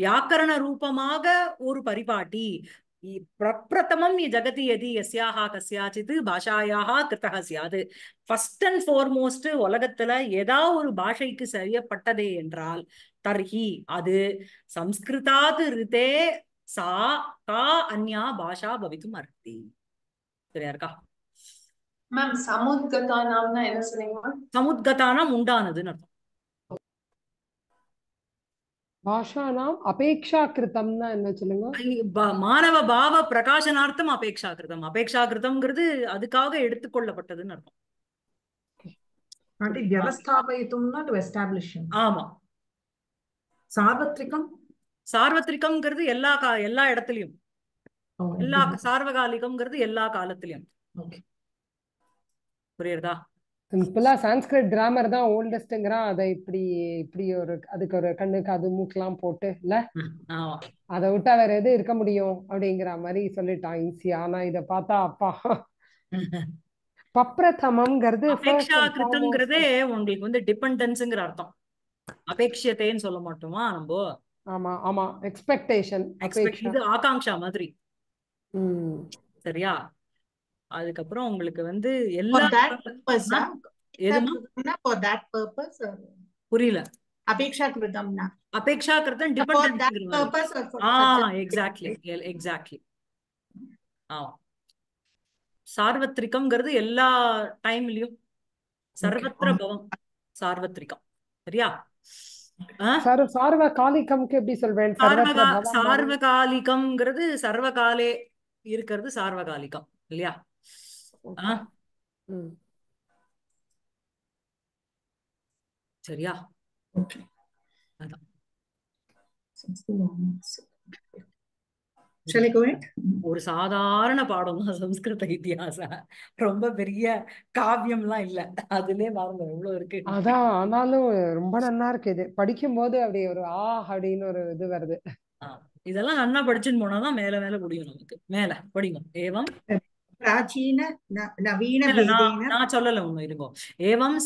வியாக்கரண ரூபமாக ஒரு பரிபாட்டி பிரப்பிரதமம் ஜகதி எதி எஸ்யாக கஸ்யாச்சித் பாஷாயாக கிருத்தக சியாது ஃபர்ஸ்ட் அண்ட் ஃபார்மோஸ்ட் உலகத்துல ஏதா ஒரு பாஷைக்கு செய்யப்பட்டதே என்றால் தர்ஹி அது சம்ஸ்கிருதாது ரிதே சா கா அந்யா பாஷா பவிக்கும் அர்த்தி சரியா இருக்கா மேம் சமுத்கதானாம்னா என்ன சொன்னீங்க சமுத்கதானம் உண்டானதுன்னு அர்த்தம் பாஷானாம் அபேக்ஷாகிருத்தம்னா என்ன சொல்லுங்க மாணவ பாவ பிரகாசனார்த்தம் அபேக்ஷாகிருத்தம் கிருதம்ங்கிறது அதுக்காக எடுத்துக்கொள்ளப்பட்டதுன்னு அர்த்தம் ஆமா எல்லா கா எல்லா oh, எல்லா எல்லா காலத்திலயும் ஃபுல்லாக சான்ஸ்கிரிட் கிராமர் தான் ஓல்டஸ்ட்டுங்கிறான் அதை இப்படி இப்படி ஒரு அதுக்கு ஒரு கண்ணுக்கு அது மூக்கெல்லாம் போட்டு இல்ல அதை விட்டா வேற எது இருக்க முடியும் அப்படிங்கிற மாதிரி சொல்லிட்டான் ஈஸி ஆனா இத பார்த்தா அப்பா பப்ரதமம்ங்கிறது அபேக்ஷாகிருதம்ங்கிறதே உங்களுக்கு வந்து டிபெண்டன்ஸ்ங்கிற அர்த்தம் அபேக்ஷத்தைன்னு சொல்ல மாட்டோமா நம்ம ஆமா ஆமா எக்ஸ்பெக்டேஷன் இது ஆகாங்ஷா மாதிரி சரியா அதுக்கப்புறம் உங்களுக்கு வந்து எல்லா புரியல அபேக்ஷா கிருதம்னா அபேக்ஷா கிருதம் எக்ஸாக்ட்லி எக்ஸாக்ட்லி ஆ சார்வத்ரிகம்ங்கிறது எல்லா டைம்லயும் சர்வத்திர பவம் சார்வத்ரிகம் சரியா சார்வகாலிகம்க்கு எப்படி சொல்வேன் சார்வகாலிகம்ங்கிறது சர்வகாலே இருக்கிறது சார்வகாலிகம் இல்லையா சரியா ஒரு சாதாரண பாடம் தான் சம்ஸ்கிருத இத்தியாச ரொம்ப பெரிய காவியம் எல்லாம் இல்ல அதுலயே பாருங்க எவ்வளவு இருக்கு அதான் ஆனாலும் ரொம்ப நல்லா இருக்கு இது படிக்கும் போது அப்படி ஒரு ஆ அப்படின்னு ஒரு இது வருது இதெல்லாம் நல்லா படிச்சுன்னு போனாதான் மேல மேல முடியும் நமக்கு மேல படிக்கும் ஏவம் நான்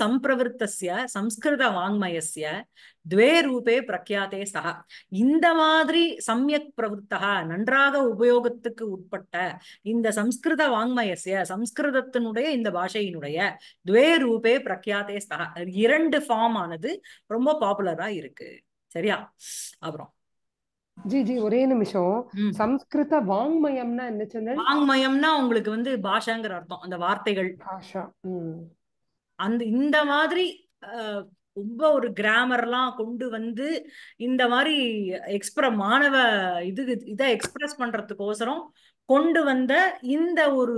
சம்ஸ்கிருத ரூபே இந்த மாதிரி சமயக் நன்றாக உபயோகத்துக்கு உட்பட்ட இந்த சம்ஸ்கிருத வாங்மயசிய சம்ஸ்கிருதத்தினுடைய இந்த பாஷையினுடைய துவே ரூபே பிரக்யாத்தே சக இரண்டு ஃபார்ம் ஆனது ரொம்ப பாப்புலரா இருக்கு சரியா அப்புறம் ஜி ஜி ஒரே நிமிஷம் சம்ஸ்கிருத வாங்மயம்னா என்ன சொன்னேன் வாங்மயம்னா உங்களுக்கு வந்து பாஷாங்கிற அர்த்தம் அந்த வார்த்தைகள் பாஷா அந்த இந்த மாதிரி ரொம்ப ஒரு கிராமர்லாம் கொண்டு வந்து இந்த மாதிரி எக்ஸ்பிர மாணவ இது இதை எக்ஸ்பிரஸ் பண்றதுக்கோசரம் கொண்டு வந்த இந்த ஒரு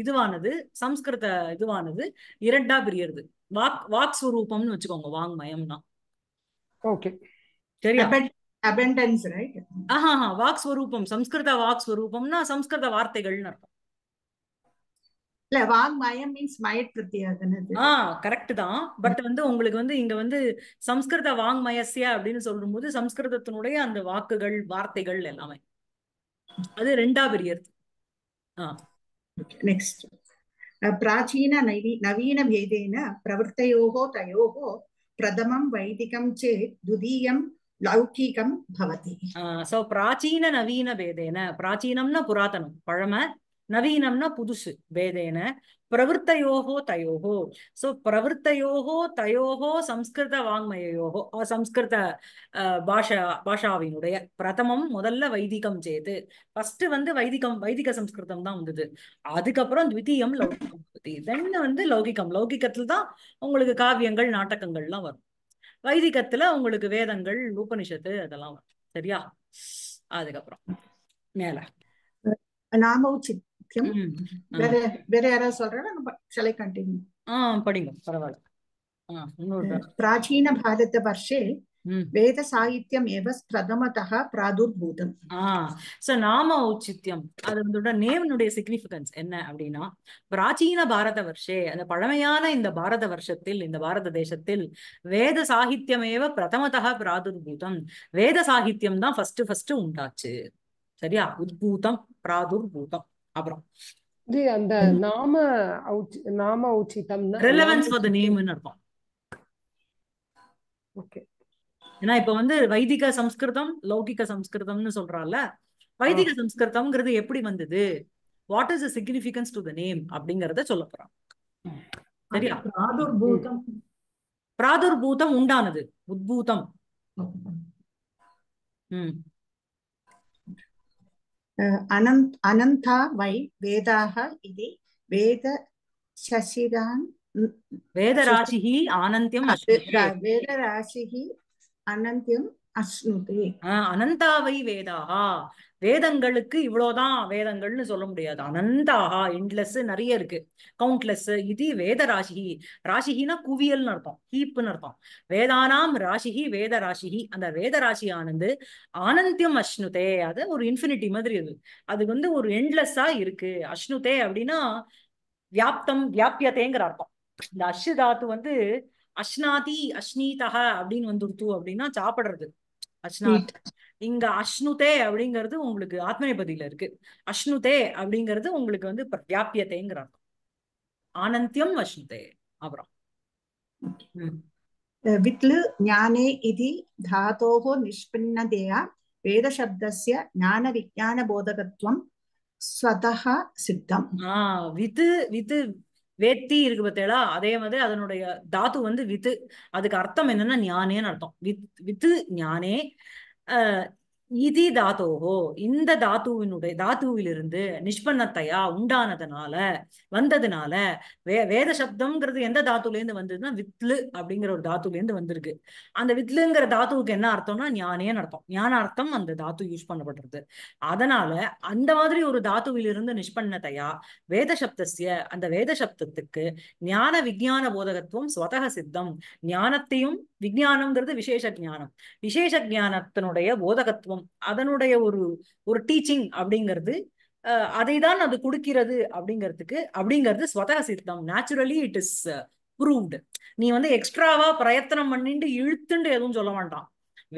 இதுவானது சம்ஸ்கிருத இதுவானது இரண்டா பிரியறது வாக் வாக் சுரூபம்னு வச்சுக்கோங்க வாங்மயம்னா ஓகே சரியா அபண்டன்ஸ் ரைட் ஆஹா வாக் ஸ்வரூபம் சம்ஸ்கிருத வாக் ஸ்வரூபம்னா சம்ஸ்கிருத வார்த்தைகள்னு அர்த்தம் இல்ல வாக் மயம் மீன்ஸ் மயக்கிருத்தியாகனது ஆ கரெக்ட் தான் பட் வந்து உங்களுக்கு வந்து இங்க வந்து சம்ஸ்கிருத வாங் மயசியா அப்படின்னு சொல்லும்போது சம்ஸ்கிருதத்தினுடைய அந்த வாக்குகள் வார்த்தைகள் எல்லாமே அது ரெண்டா பெரியது ஆ நெக்ஸ்ட் பிராச்சீன நவீன வேதேன பிரவர்த்தயோகோ தயோகோ பிரதமம் வைதிகம் சேத் துதியம் லௌகிகம் பவதி சோ பிராச்சீன நவீன பேதேன பிராச்சீனம்னா புராதனம் பழமை நவீனம்னா புதுசு பேதேன பிரவృத்தயோகோ தயோகோ சோ பிரவృத்தயோகோ தயோகோ சம்ஸ்கிருத வாங்மயோகோ சம்ஸ்கிருத பாஷா பாஷாவினுடைய பிரதமம் முதல்ல வைதிகம் சேது ஃபர்ஸ்ட் வந்து வைதிகம் வைதிக சம்ஸ்கிருதம் தான் வந்தது அதுக்கப்புறம் த்விதீயம் லௌகிகம் தென் வந்து லௌகிகம் லௌகிகத்துல தான் உங்களுக்கு காவியங்கள் நாட்டகங்கள்லாம் வரும் வைதிகத்துல அவங்களுக்கு வேதங்கள் உபனிஷத்து அதெல்லாம் வரும் சரியா அதுக்கப்புறம் மேல நாம உச்சித்யம் வேற வேற யாராவது சொல்றேன்னா சிலை கண்டினியூ ஆஹ் படிங்க பரவாயில்ல பிராச்சீன பாரத வருஷே வேத சாகித்யம் ஏவ பிரதமதக பிராதுர்பூதம் சோ நாம ஔச்சித்யம் அது அதோட நேவனுடைய சிக்னிபிகன்ஸ் என்ன அப்படின்னா பிராச்சீன பாரத வருஷே அந்த பழமையான இந்த பாரத வருஷத்தில் இந்த பாரத தேசத்தில் வேத சாகித்யமேவ பிரதமதக பிராதுர்பூதம் வேத சாகித்யம் தான் ஃபர்ஸ்ட் ஃபர்ஸ்ட் உண்டாச்சு சரியா உத்பூதம் பிராதுர்பூதம் அப்புறம் ஜி அந்த நாம நாம உச்சிதம் ரெலவன்ஸ் ஃபார் த நேம்னு இருக்கும் ஓகே ஏன்னா இப்ப வந்து வைதிக சம்ஸ்கிருதம் லௌகிக சம்ஸ்கிருதம்னு சொல்றால வைதிக சம்ஸ்கிருதம்ங்கிறது எப்படி வந்தது what is significance to the name அப்படிங்கறத சொல்ல போறான் சரியா பிராதுர்பூதம் பிராதுர்பூதம் உண்டானது உத்பூதம் அனந்தா வை வேதாக இது வேத சசிதான் வேதராசிஹி ஆனந்தியம் வேதராசிஹி அனந்தியம் அஸ்னுதே அனந்தாவை வேதாகா வேதங்களுக்கு இவ்வளவுதான் வேதங்கள்னு சொல்ல முடியாது அனந்தாகா எண்ட்லெஸ் நிறைய இருக்கு கவுண்ட்லெஸ் இது வேத ராசிகி ராசிகினா குவியல்னு அர்த்தம் ஹீப்புன்னு அர்த்தம் வேதானாம் ராசிகி வேத ராசிகி அந்த வேத ராசி ஆனந்து ஆனந்தியம் அஷ்ணுதே அது ஒரு இன்ஃபினிட்டி மாதிரி அது அது வந்து ஒரு எண்ட்லெஸ்ஸா இருக்கு அஷ்ணுதே அப்படின்னா வியாப்தம் வியாபியதேங்கிற அர்த்தம் இந்த அஷு தாத்து வந்து அஷ்னாதி அஷ்னீதக அப்படின்னு வந்துடுத்து அப்படின்னா சாப்பிடுறது அஷ்னாத் இங்க அஷ்ணுதே அப்படிங்கிறது உங்களுக்கு ஆத்மநேபதியில இருக்கு அஷ்ணுதே அப்படிங்கிறது உங்களுக்கு வந்து பிரத்யாபியத்தைங்கிற ஆனந்தியம் அஷ்ணுதே அப்புறம் வித்லு ஞானே இது தாதோः நிஷ்பின்னதேயா வேதசப்தசிய ஞான விஞ்ஞான போதகத்துவம் ஸ்வதஹ சித்தம் ஆஹ் வித்து வித்து வேத்தி இருக்கு பார்த்தேலா அதே மாதிரி அதனுடைய தாத்து வந்து வித்து அதுக்கு அர்த்தம் என்னன்னா ஞானேன்னு அர்த்தம் வித் வித்து ஞானே இதி தாத்தோகோ இந்த தாத்துவினுடைய தாத்துவிலிருந்து நிஷ்பன்னத்தையா உண்டானதுனால வந்ததுனால வே வேத சப்தம்ங்கிறது எந்த தாத்துல இருந்து வந்ததுன்னா வித்லு அப்படிங்கிற ஒரு தாத்துல இருந்து வந்திருக்கு அந்த வித்லுங்கிற தாத்துவுக்கு என்ன அர்த்தம்னா ஞானே நடத்தும் ஞான அர்த்தம் அந்த தாத்து யூஸ் பண்ணப்படுறது அதனால அந்த மாதிரி ஒரு தாத்துவிலிருந்து நிஷ்பன்னத்தையா வேத சப்தசிய அந்த வேத சப்தத்துக்கு ஞான விஜயான போதகத்துவம் ஸ்வதக சித்தம் ஞானத்தையும் விஜயானம்ங்கிறது விசேஷ ஜானம் விசேஷ ஜானத்தினுடைய போதகத்துவம் தத்துவம் அதனுடைய ஒரு ஒரு டீச்சிங் அப்படிங்கிறது அதை தான் அது கொடுக்கிறது அப்படிங்கிறதுக்கு அப்படிங்கிறது ஸ்வதக சித்தம் நேச்சுரலி இட் இஸ் ப்ரூவ்டு நீ வந்து எக்ஸ்ட்ராவா பிரயத்தனம் பண்ணிட்டு இழுத்துண்டு எதுவும் சொல்ல வேண்டாம்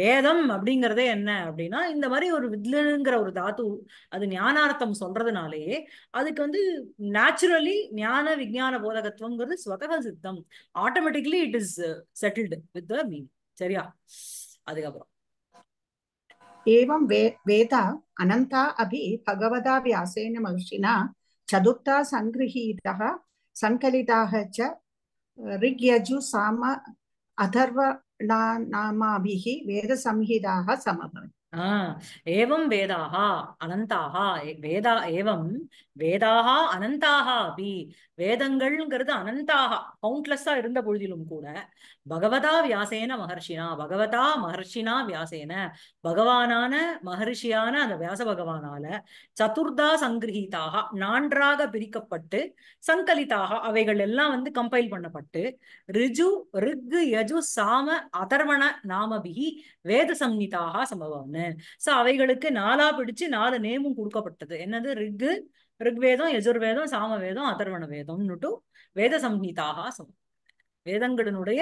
வேதம் அப்படிங்கிறதே என்ன அப்படின்னா இந்த மாதிரி ஒரு வித்லுங்கிற ஒரு தாத்து அது ஞானார்த்தம் சொல்றதுனாலேயே அதுக்கு வந்து நேச்சுரலி ஞான விஜான போதகத்துவங்கிறது ஸ்வதக சித்தம் automatically it is settled with mean சரியா அதுக்கப்புறம் एवं वे वेद अनंता अभी भगवता व्यासेन महर्षिणा चतुर्था सङ्गृहीतः सङ्कलिताः च ऋग्यजुसाम अथर्वणामाभिः वेदसंहिताः समभवन् ஏவம் வேதாக அனந்தாக வேதா ஏவம் வேதாக அனந்தாக அபி வேதங்கள்ங்கிறது அனந்தாக கவுண்ட்லெஸ்ஸா இருந்த பொழுதிலும் கூட பகவதா வியாசேன மகர்ஷினா பகவதா மகர்ஷினா வியாசேன பகவானான மகர்ஷியான அந்த வியாச பகவானால சதுர்தா சங்கிரகிதாக நான்றாக பிரிக்கப்பட்டு சங்கலிதாக அவைகள் எல்லாம் வந்து கம்பைல் பண்ணப்பட்டு ரிஜு ரிக்கு யஜு சாம அதர்வண நாமபிகி வேத சம்னிதாக சம்பவம்னு சோ அவைகளுக்கு நாலா பிடிச்சு நாலு நேமும் கொடுக்கப்பட்டது என்னது ரிக்கு ரிக்வேதம் யஜுர்வேதம் சாமவேதம் அதர்வண வேதம்னுட்டு வேத சம்ஹிதாக சமம் வேதங்களினுடைய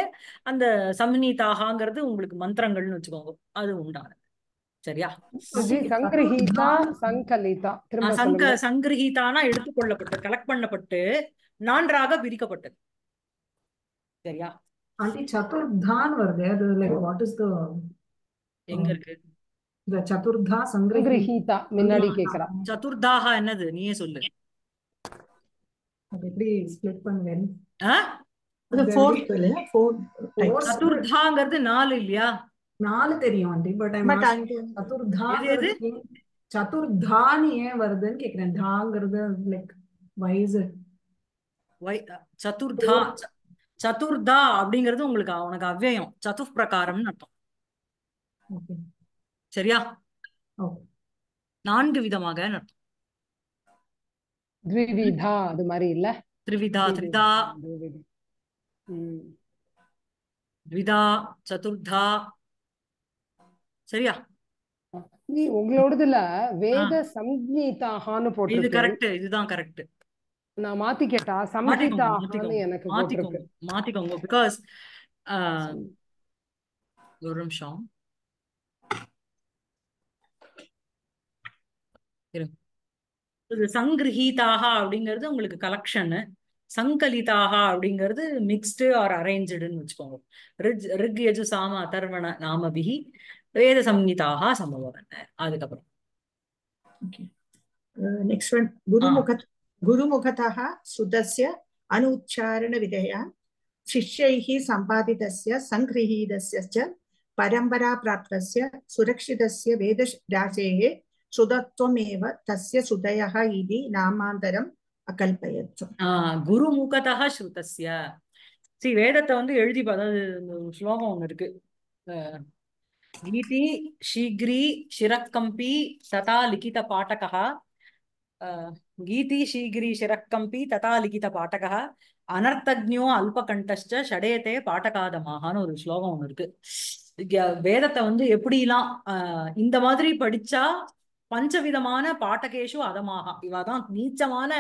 அந்த சம்ஹிதாகாங்கிறது உங்களுக்கு மந்திரங்கள்னு வச்சுக்கோங்க அது உண்டானது சரியா சங்க சங்கிரஹீதானா எடுத்துக்கொள்ளப்பட்டு கலெக்ட் பண்ணப்பட்டு நான்காக பிரிக்கப்பட்டது சரியா ஆண்டி சதுர்தான் வருது அது லைக் வாட் இஸ் த எங்க இருக்கு இந்த சதுர்தா சங்கிரகிதா முன்னாடி கேக்குறா சதுர்தாஹா என்னது நீயே சொல்லு எப்படி ஸ்ப்ளிட் பண்ணுவேன் சதுர்தாங்கிறது நாலு இல்லையா நாலு தெரியும் ஆண்டி பட் சதுர்தா சதுர்தான்னு ஏன் வருதுன்னு கேக்குறேன் தாங்கிறது லைக் வை சதுர்தா சதுர்தா அப்படிங்கிறது உங்களுக்கு உனக்கு அவ்வயம் சதுர் பிரகாரம்னு அர்த்தம் சரியா நான்கு விதமாக த்ரிவிதா அது மாதிரி இல்ல த்ரிவிதா த்ரிதா த்விதா சதுர்தா சரியா நீ உங்களோடதுல வேத சம்ஹீதாகான்னு போட்டு இது கரெக்ட் இதுதான் கரெக்ட் நான் மாத்தி கேட்டா சம்ஹீதாகான்னு எனக்கு மாத்திக்கோங்க மாத்திக்கோங்க பிகாஸ் ஒரு நிமிஷம் சங்கிரஹீதாக அப்படிங்கிறது உங்களுக்கு கலெக்ஷனு சங்கலிதாக அப்படிங்கிறது மிக்ஸ்டு ஆர் அரேஞ்சுடுன்னு வச்சுக்கோங்க ரிஜ் ரிக் யஜு சாம அதர்வண நாமபிகி வேத சம்ஹிதாக சம்பவம் அதுக்கப்புறம் நெக்ஸ்ட் ஒன் குருமுக குருமுகதः சுதस्य अनुच्चारणविधया शिष्यैः सम्पादितस्य सङ्गृहीतस्य சுதத்துவமேவ தஸ்ய சுதயः इति நாமாந்தரம் அகல்பயத் குருமுகதா ஸ்ருதஸ்ய சி வேதத்தை வந்து எழுதி அதாவது ஸ்லோகம் ஒண்ணு இருக்கு கீதி ஷீக்ரி ஷிரக்கம்பி ததா லிகித பாட்டகா கீதி ஷீகிரி ஷிரக்கம்பி ததா லிகித பாட்டகா அனர்த்தஜோ அல்பகண்டஷ்ட ஷடயத்தே பாட்டகாதமாகான்னு ஒரு ஸ்லோகம் ஒன்று இருக்கு வேதத்தை வந்து எப்படிலாம் இந்த மாதிரி படிச்சா பஞ்சவிதமான பாட்டகேஷு அதமாக இவா தான் நீச்சமான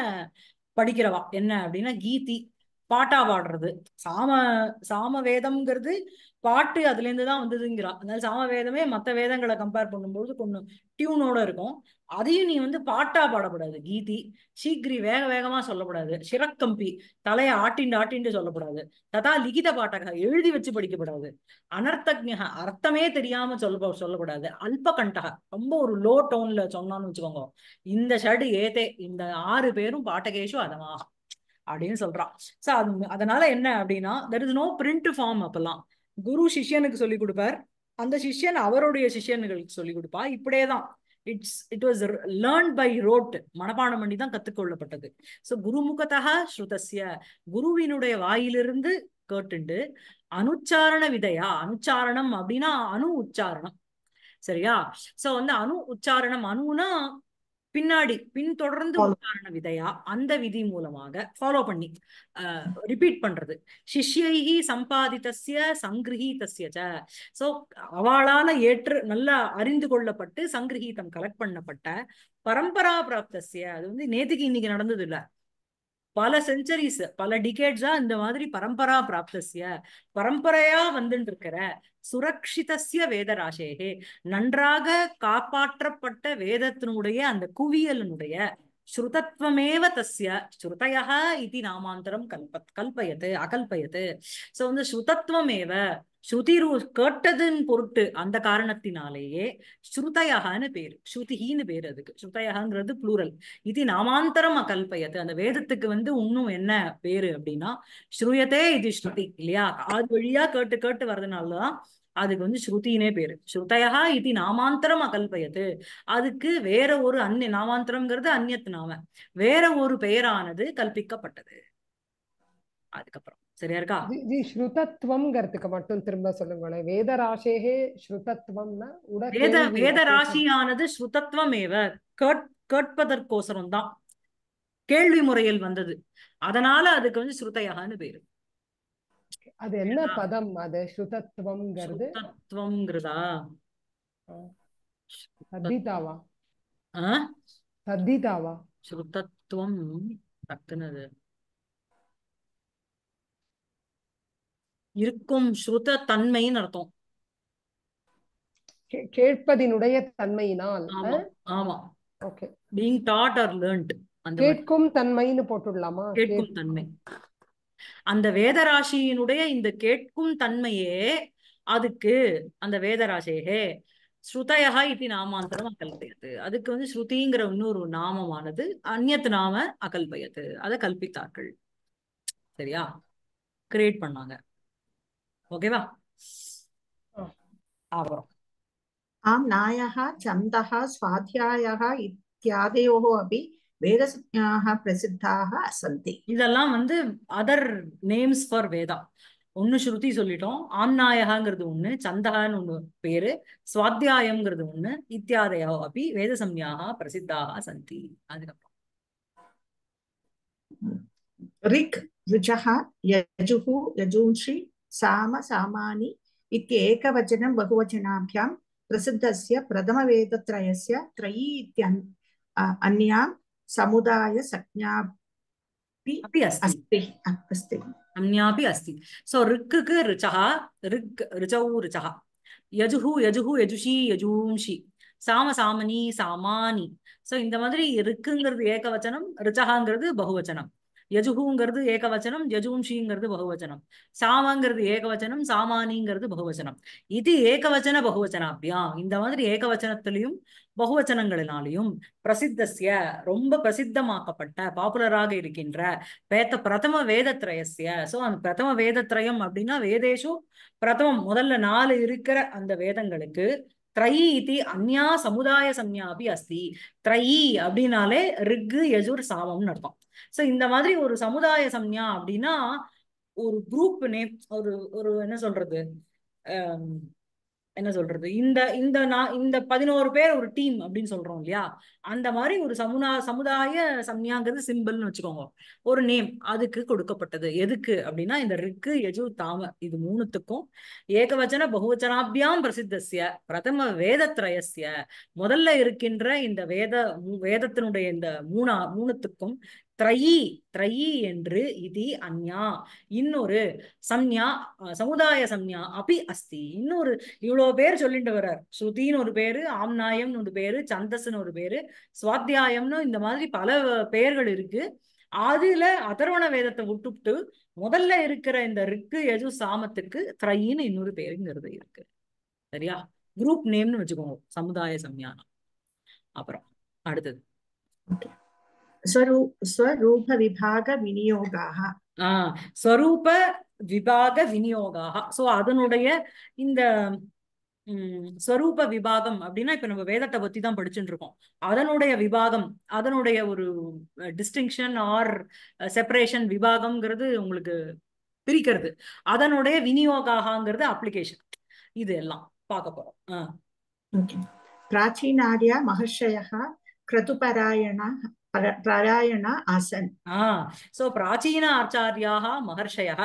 படிக்கிறவா என்ன அப்படின்னா கீதி பாட்டா பாடுறது சாம சாம வேதம்ங்கிறது பாட்டு அதுல இருந்து தான் வந்ததுங்கிறா அதனால சாம வேதமே மற்ற வேதங்களை கம்பேர் பண்ணும்போது கொஞ்சம் டியூனோட இருக்கும் அதையும் நீ வந்து பாட்டா பாடப்படாது கீதி சீக்கிரி வேக வேகமா சொல்லப்படாது சிறக்கம்பி தலையை ஆட்டிண்டு ஆட்டிண்டு சொல்லப்படாது ததா லிகித பாட்டாக எழுதி வச்சு படிக்கப்படாது அனர்த்தக்ஞக அர்த்தமே தெரியாம சொல்ல சொல்லக்கூடாது அல்ப கண்டக ரொம்ப ஒரு லோ டோன்ல சொன்னான்னு வச்சுக்கோங்க இந்த ஷடு ஏதே இந்த ஆறு பேரும் பாட்டகேஷு அதமாக அப்படின்னு சொல்றான் சோ அது அதனால என்ன அப்படின்னா there is no print form அப்பெல்லாம் குரு சிஷ்யனுக்கு சொல்லி கொடுப்பார் அந்த சிஷ்யன் அவருடைய சிஷ்யன்களுக்கு சொல்லி கொடுப்பா இப்படியேதான் it's it was learn by rote மனப்பானம் பண்ணி தான் கத்துக்கொள்ளப்பட்டது ஸோ குருமுகத்தகா ஸ்ருதஸ்ய குருவினுடைய வாயிலிருந்து கேட்டுண்டு அனுச்சாரண விதையா அனுச்சாரணம் அப்படின்னா அணு உச்சாரணம் சரியா சோ வந்து அணு உச்சாரணம் அணுனா பின்னாடி பின்தொடர்ந்து உதாரண விதையா அந்த விதி மூலமாக ஃபாலோ பண்ணி ரிப்பீட் பண்றது சிஷ்யி சம்பாதித்தசிய சங்கிரகீதசிய சோ அவளால ஏற்று நல்லா அறிந்து கொள்ளப்பட்டு சங்கிரகீதம் கலெக்ட் பண்ணப்பட்ட பரம்பரா பிராப்தசிய அது வந்து நேத்துக்கு இன்னைக்கு நடந்தது இல்லை பல செஞ்சுரிஸ் பல டிகேட்ஸா இந்த மாதிரி பரம்பரா பிராப்தசிய பரம்பரையா வந்துட்டு இருக்கிற சுரக்ஷிதசிய வேதராசேகே நன்றாக காப்பாற்றப்பட்ட வேதத்தினுடைய அந்த குவியலினுடைய ஸ்ருதத்வமேவ தஸ்ய ஸ்ருதயா இது நாமாந்தரம் கல்ப கல்பயத்து அகல்பயத்து ஸோ வந்து ஸ்ருதத்வமேவ ஸ்ருதிரு கேட்டதுன்னு பொருட்டு அந்த காரணத்தினாலேயே ஸ்ருதயகான்னு பேர் ஸ்ருதிஹின்னு பேர் அதுக்கு ஸ்ருதயகாங்கிறது புளூரல் இது நாமாந்தரம் அகல்பயது அந்த வேதத்துக்கு வந்து இன்னும் என்ன பேரு அப்படின்னா ஸ்ருயதே இது ஸ்ருதி இல்லையா அது வழியா கேட்டு கேட்டு வர்றதுனாலதான் அதுக்கு வந்து ஸ்ருதினே பேரு ஸ்ருதயா இது நாமாந்தரம் அகல்பயது அதுக்கு வேற ஒரு அந்நிய நாமாந்தரம்ங்கிறது அந்நியத்து நாம வேற ஒரு பெயரானது கல்பிக்கப்பட்டது அதுக்கப்புறம் சரியா இருக்கா ஜி ஸ்ருதத்துவம்ங்கிறதுக்கு மட்டும் திரும்ப சொல்லுங்களேன் வேத ராசேகே ஸ்ருதத்துவம்னா வேத வேத ராசியானது ஸ்ருதத்துவம் ஏவ கேட் கேட்பதற்கோசரம் தான் கேள்வி முறையில் வந்தது அதனால அதுக்கு வந்து ஸ்ருதயகான்னு பேரு அது என்ன பதம் அது ஸ்ருதத்துவம்ங்கிறது ஸ்ருதத்துவம்ங்கிறதா சத்தீதாவா சத்தீதாவா ஸ்ருதத்துவம் டக்குன்னு இருக்கும் ஸ்ருத தன்மைன்னு அர்த்தம் கேட்பதினுடைய தன்மையினால் ஆமா okay being that are learnt கேட்கும் தன்மைன்னு போட்டுடலாமா கேட்கும் தன்மை அந்த வேதராசியினுடைய இந்த கேட்கும் தன்மையே அதுக்கு அந்த வேதராசேகே ஸ்ருதயா இது நாமாந்தரம் அகல்பயத்து அதுக்கு வந்து ஸ்ருதிங்கிற இன்னொரு நாமமானது அந்நத் நாம அகல்பயத்து அதை கல்பித்தார்கள் சரியா கிரியேட் பண்ணாங்க ஓகேவா அப்புறம் ஆம் நாயः छन्दः स्वाध्यायः इत्यादयोः अपि வேதசஞ்ஞாக பிரசித்தாக சந்தி இதெல்லாம் வந்து அதர் நேம்ஸ் ஃபார் வேதா ஒன்னு ஸ்ருதி சொல்லிட்டோம் ஆம்நாயகாங்கிறது ஒண்ணு சந்தகான்னு ஒண்ணு பேரு சுவாத்தியாயம்ங்கிறது ஒண்ணு இத்தியாதையா அப்படி வேத பிரசித்தாக சந்தி அதுக்கப்புறம் ரிக் ரிஜஹா யஜுஹு சாம சாமானி இத்தியேகவச்சனம் பகுவச்சனாபியாம் பிரதம பிரதமவேதத்ரயஸ்ய த்ரயி இத்தியன் அந்யாம் சமுதாய சக்ஞாபி அஸ்தி அஸ்தி அந்யாபி அஸ்தி சோ ரிக்குக்கு ரிச்சகா ரிக் ரிச்சௌ ரிச்சகா யஜுஹு யஜுஹு யஜுஷி யஜூம்ஷி சாம சாமனி சாமானி சோ இந்த மாதிரி ரிக்குங்கிறது ஏகவச்சனம் ரிச்சகாங்கிறது பகுவச்சனம் யஜுகுங்கிறது ஏகவச்சனம் யஜுவம்ஷிங்கிறது பகுவச்சனம் சாமாங்கிறது ஏகவச்சனம் சாமானிங்கிறது பகுவச்சனம் இது ஏகவச்சன பகுவச்சனாபியாம் இந்த மாதிரி ஏகவச்சனத்திலையும் பகுவச்சனங்களினாலையும் பிரசித்தசிய ரொம்ப பிரசித்தமாக்கப்பட்ட பாப்புலராக இருக்கின்ற பேத்த பிரதம வேதத்ரயசிய சோ அந்த பிரதம வேதத்ரயம் அப்படின்னா வேதேஷு பிரதமம் முதல்ல நாலு இருக்கிற அந்த வேதங்களுக்கு த்ரயி இது அந்யா சமுதாய சம்யாபி அஸ்தி த்ரயி அப்படின்னாலே ரிக்கு யஜுர் சாமம்னு அர்த்தம் ஸோ இந்த மாதிரி ஒரு சமுதாய சம்யா அப்படின்னா ஒரு குரூப் நேம் ஒரு ஒரு என்ன சொல்றது என்ன சொல்றது இந்த இந்த நான் இந்த பதினோரு பேர் ஒரு டீம் அப்படின்னு சொல்றோம் இல்லையா அந்த மாதிரி ஒரு சமுதா சமுதாய சம்யாங்கிறது சிம்பிள்னு வச்சுக்கோங்க ஒரு நேம் அதுக்கு கொடுக்கப்பட்டது எதுக்கு அப்படின்னா இந்த ரிக்கு எஜு தாம இது மூணுத்துக்கும் ஏகவச்சன பகுவச்சனாபியாம் பிரசித்தசிய பிரதம வேதத்ரயசிய முதல்ல இருக்கின்ற இந்த வேத வேதத்தினுடைய இந்த மூணா மூணுத்துக்கும் த்ரயி த்ரயி என்று இது அந்யா இன்னொரு சம்யா சமுதாய சம்யா அபி அஸ்தி இன்னொரு இவ்வளவு பேர் சொல்லிட்டு வர்றார் ஸ்ருதின்னு ஒரு பேரு ஆம்நாயம்னு ஒரு பேரு சந்தஸ்ன்னு ஒரு பேரு சுவாத்தியாயம்னு இந்த மாதிரி பல பெயர்கள் இருக்கு அதுல அதர்வண வேதத்தை விட்டுவிட்டு முதல்ல இருக்கிற இந்த ரிக்கு எது சாமத்துக்கு த்ரையின்னு இன்னொரு பேருங்கிறது இருக்கு சரியா குரூப் நேம்னு வச்சுக்கோங்க சமுதாய சம்யானம் அப்புறம் அடுத்தது ஸ்வரூப விபாக விநியோகாக ஆஹ் ஸ்வரூப விபாக விநியோகாக சோ அதனுடைய இந்த உம் ஸ்வரூப விபாகம் அப்படின்னா இப்ப நம்ம வேதத்தை பத்தி தான் படிச்சுட்டு இருக்கோம் அதனுடைய விபாகம் அதனுடைய ஒரு டிஸ்டிங்ஷன் ஆர் செப்பரேஷன் விபாகம்ங்கிறது உங்களுக்கு பிரிக்கிறது அதனுடைய விநியோகாகங்கிறது அப்ளிகேஷன் இது எல்லாம் பார்க்க போறோம் பிராச்சீனார்யா மகர்ஷயா கிரதுபராயணா பாராயண ஆசன் சோ பிராச்சீன ஆச்சாரியாக மகர்ஷயா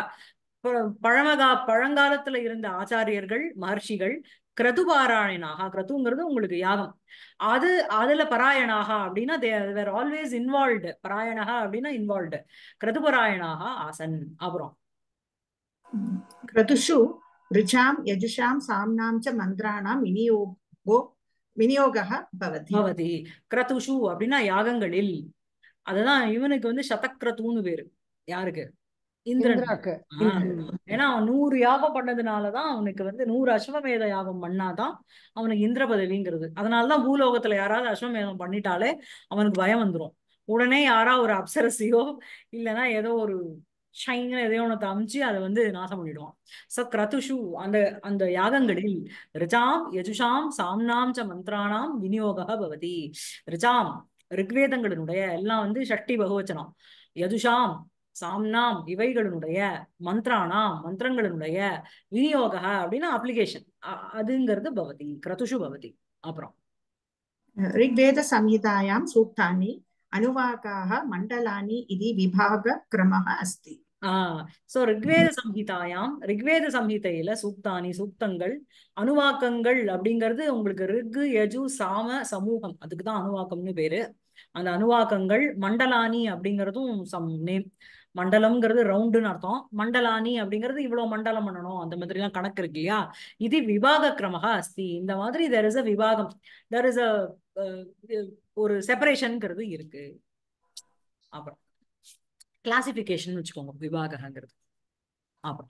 பழமகா பழங்காலத்துல இருந்த ஆச்சாரியர்கள் மகர்ஷிகள் கிரது பாராயணாக கிரதுங்கிறது உங்களுக்கு யாகம் அது அதுல பராயணாக அப்படின்னா தேர் ஆல்வேஸ் இன்வால்வ்டு பராயணாக அப்படின்னா இன்வால்வ்டு கிரது பராயணாக ஆசன் அப்புறம் கிரதுஷு ரிஷாம் யஜுஷாம் சாம்னாம் ச மந்திராணாம் இனியோகோ விநியோக பவதி கிரதுஷு அப்படின்னா யாகங்களில் அதுதான் இவனுக்கு வந்து சதக்ரதுன்னு பேரு யாருக்கு இந்திரனுக்கு ஏன்னா அவன் நூறு யாகம் பண்ணதுனாலதான் அவனுக்கு வந்து நூறு அஸ்வமேத யாகம் பண்ணாதான் அவனுக்கு இந்திர பதவிங்கிறது அதனாலதான் பூலோகத்துல யாராவது அஸ்வமேதம் பண்ணிட்டாலே அவனுக்கு பயம் வந்துடும் உடனே யாரா ஒரு அப்சரசியோ இல்லைன்னா ஏதோ ஒரு ஷைன்னு எதையோ ஒன்று அமைச்சு அதை வந்து நாசம் பண்ணிடுவான் ச கிரதுஷு அந்த அந்த யாகங்களில் ரிஜாம் யஜுஷாம் சாம்னாம் ச மந்திராணாம் விநியோக பவதி ரிஜாம் ரிக்வேதங்களினுடைய எல்லாம் வந்து ஷட்டி பகுவச்சனம் யதுஷாம் சாம்னாம் இவைகளினுடைய மந்திரானாம் மந்திரங்களினுடைய விநியோக அப்படின்னா அப்ளிகேஷன் அதுங்கிறது பவதி கிரதுஷு பவதி அப்புறம் ரிக்வேத சம்ஹிதாயாம் சூக்தானி அனுவாகாக மண்டலானி இது விபாக கிரம அஸ்தி சோ ரிக்வேத சம்ஹிதாயாம் ரிக்வேத சம்ஹிதையில சூக்தானி சூக்தங்கள் அணுவாக்கங்கள் அப்படிங்கிறது உங்களுக்கு ரிக்கு யஜு சாம சமூகம் அதுக்குதான் அணுவாக்கம்னு பேரு அந்த அணுவாக்கங்கள் மண்டலானி அப்படிங்கிறதும் சம் நேம் மண்டலம்ங்கிறது ரவுண்டுன்னு அர்த்தம் மண்டலானி அப்படிங்கிறது இவ்வளவு மண்டலம் பண்ணணும் அந்த மாதிரி எல்லாம் கணக்கு இருக்கு இல்லையா இது விவாக கிரமகா அஸ்தி இந்த மாதிரி தெர் இஸ் அ விவாகம் தெர் இஸ் அ ஒரு செப்பரேஷன்ங்கிறது இருக்கு அப்புறம் கிளாசிபிகேஷன் வச்சுக்கோங்க விவாகங்கிறது ஆமா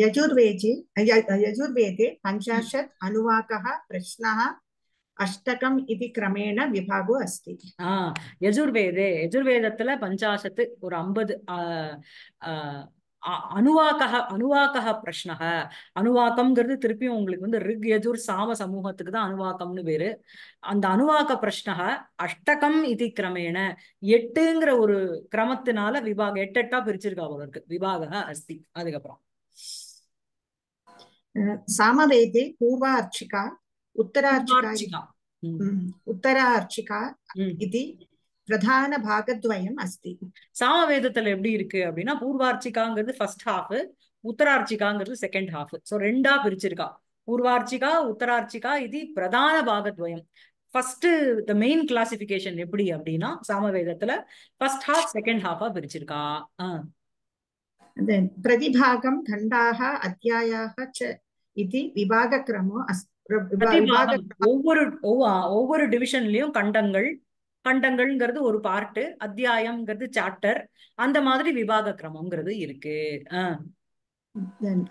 यजुर्वेदे यजुर्वेदे पञ्चाशत् अनुवाकः प्रश्नः அஷ்டகம் இது கிரமேண விபாகோ அஸ்தி ஆஹ் யஜுர்வேதே யஜுர்வேதத்துல பஞ்சாசத்து ஒரு ஐம்பது ஆஹ் அணுவாக்கக அணுவாக்கக பிரஷ்னக அணுவாக்கம்ங்கிறது திருப்பியும் உங்களுக்கு வந்து ரிக் யஜூர் சாம சமூகத்துக்கு தான் அணுவாக்கம்னு பேரு அந்த அணுவாக்க பிரஷ்னக அஷ்டகம் இது கிரமேண எட்டுங்கிற ஒரு கிரமத்தினால விவாக எட்டு எட்டா பிரிச்சிருக்கா அவருக்கு விவாக அஸ்தி அதுக்கப்புறம் சாமவேதே அர்ச்சிகா உத்தரார்ச்சிகா அர்ச்சிகா இது பிரதான பாகத்வயம் அஸ்தி சாமவேதத்துல எப்படி இருக்கு அப்படின்னா பூர்வார்ச்சிக்காங்கிறது ஃபர்ஸ்ட் ஹாஃப் உத்தரார்ச்சிக்காங்கிறது செகண்ட் ஹாஃப் சோ ரெண்டா பிரிச்சிருக்கா பூர்வார்ச்சிகா உத்தரார்ச்சிகா இது பிரதான பாகத்வயம் ஃபர்ஸ்ட் த மெயின் கிளாசிபிகேஷன் எப்படி அப்படின்னா சாமவேதத்துல ஃபர்ஸ்ட் ஹாஃப் செகண்ட் ஹாஃபா பிரிச்சிருக்கா பிரதிபாகம் கண்டாக அத்தியாயாக இது விபாக கிரமம் ஒவ்வொரு ஒவ்வொரு டிவிஷன்லயும் கண்டங்கள் கண்டங்கள்ங்கிறது ஒரு பார்ட்டு அத்தியாயம்ங்கிறது சாப்டர் அந்த மாதிரி விவாக கிரமம்ங்கிறது இருக்கு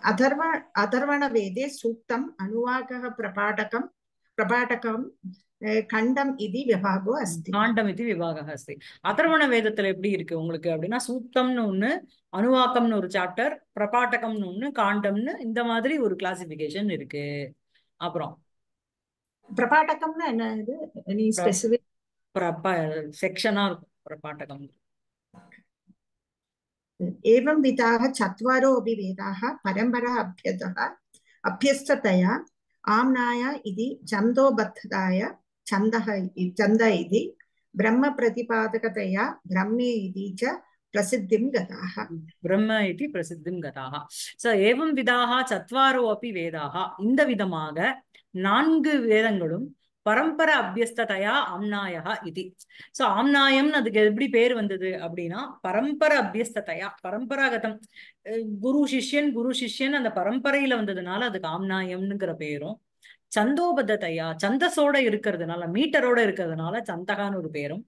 அதர்வ அதர்வண வேதே சூக்தம் அணுவாக பிரபாடகம் பிரபாடகம் கண்டம் இது விவாகோ அஸ்தி காண்டம் இது விவாக அஸ்தி அதர்வண வேதத்துல எப்படி இருக்கு உங்களுக்கு அப்படின்னா சூத்தம்னு ஒண்ணு அணுவாக்கம்னு ஒரு சாப்டர் பிரபாட்டகம்னு ஒண்ணு காண்டம்னு இந்த மாதிரி ஒரு கிளாசிபிகேஷன் இருக்கு அப்புறம் பிரபாட்டகம்னா என்ன இது நீ ஸ்பெசிபிக் செக்ஷனா இருக்கும் பிரபாட்டகம் एवं विधाः चत्वारो अपि वेदाः परम्परा अभ्यतः अभ्यस्ततया आम्नाय इति छन्दोबद्धताय छन्दः छन्द इति ब्रह्मप्रतिपादकतया ब्रह्मे इति च प्रसिद्धिं गताः ब्रह्म इति प्रसिद्धिं गताः स एवं विधाः चत्वारो अपि वेदाः இந்த नान्गु நான்கு பரம்பர அபியஸ்ததையா ஆம்னாயா இது சோ ஆம்னாயம்னு அதுக்கு எப்படி பேர் வந்தது அப்படின்னா பரம்பர அபியஸ்ததையா பரம்பராகதம் குரு சிஷ்யன் குரு சிஷ்யன் அந்த பரம்பரையில வந்ததுனால அதுக்கு ஆம்நாயம்ங்கிற பேரும் சந்தோபதையா சந்தசோட இருக்கிறதுனால மீட்டரோட இருக்கிறதுனால சந்தகான்னு ஒரு பேரும்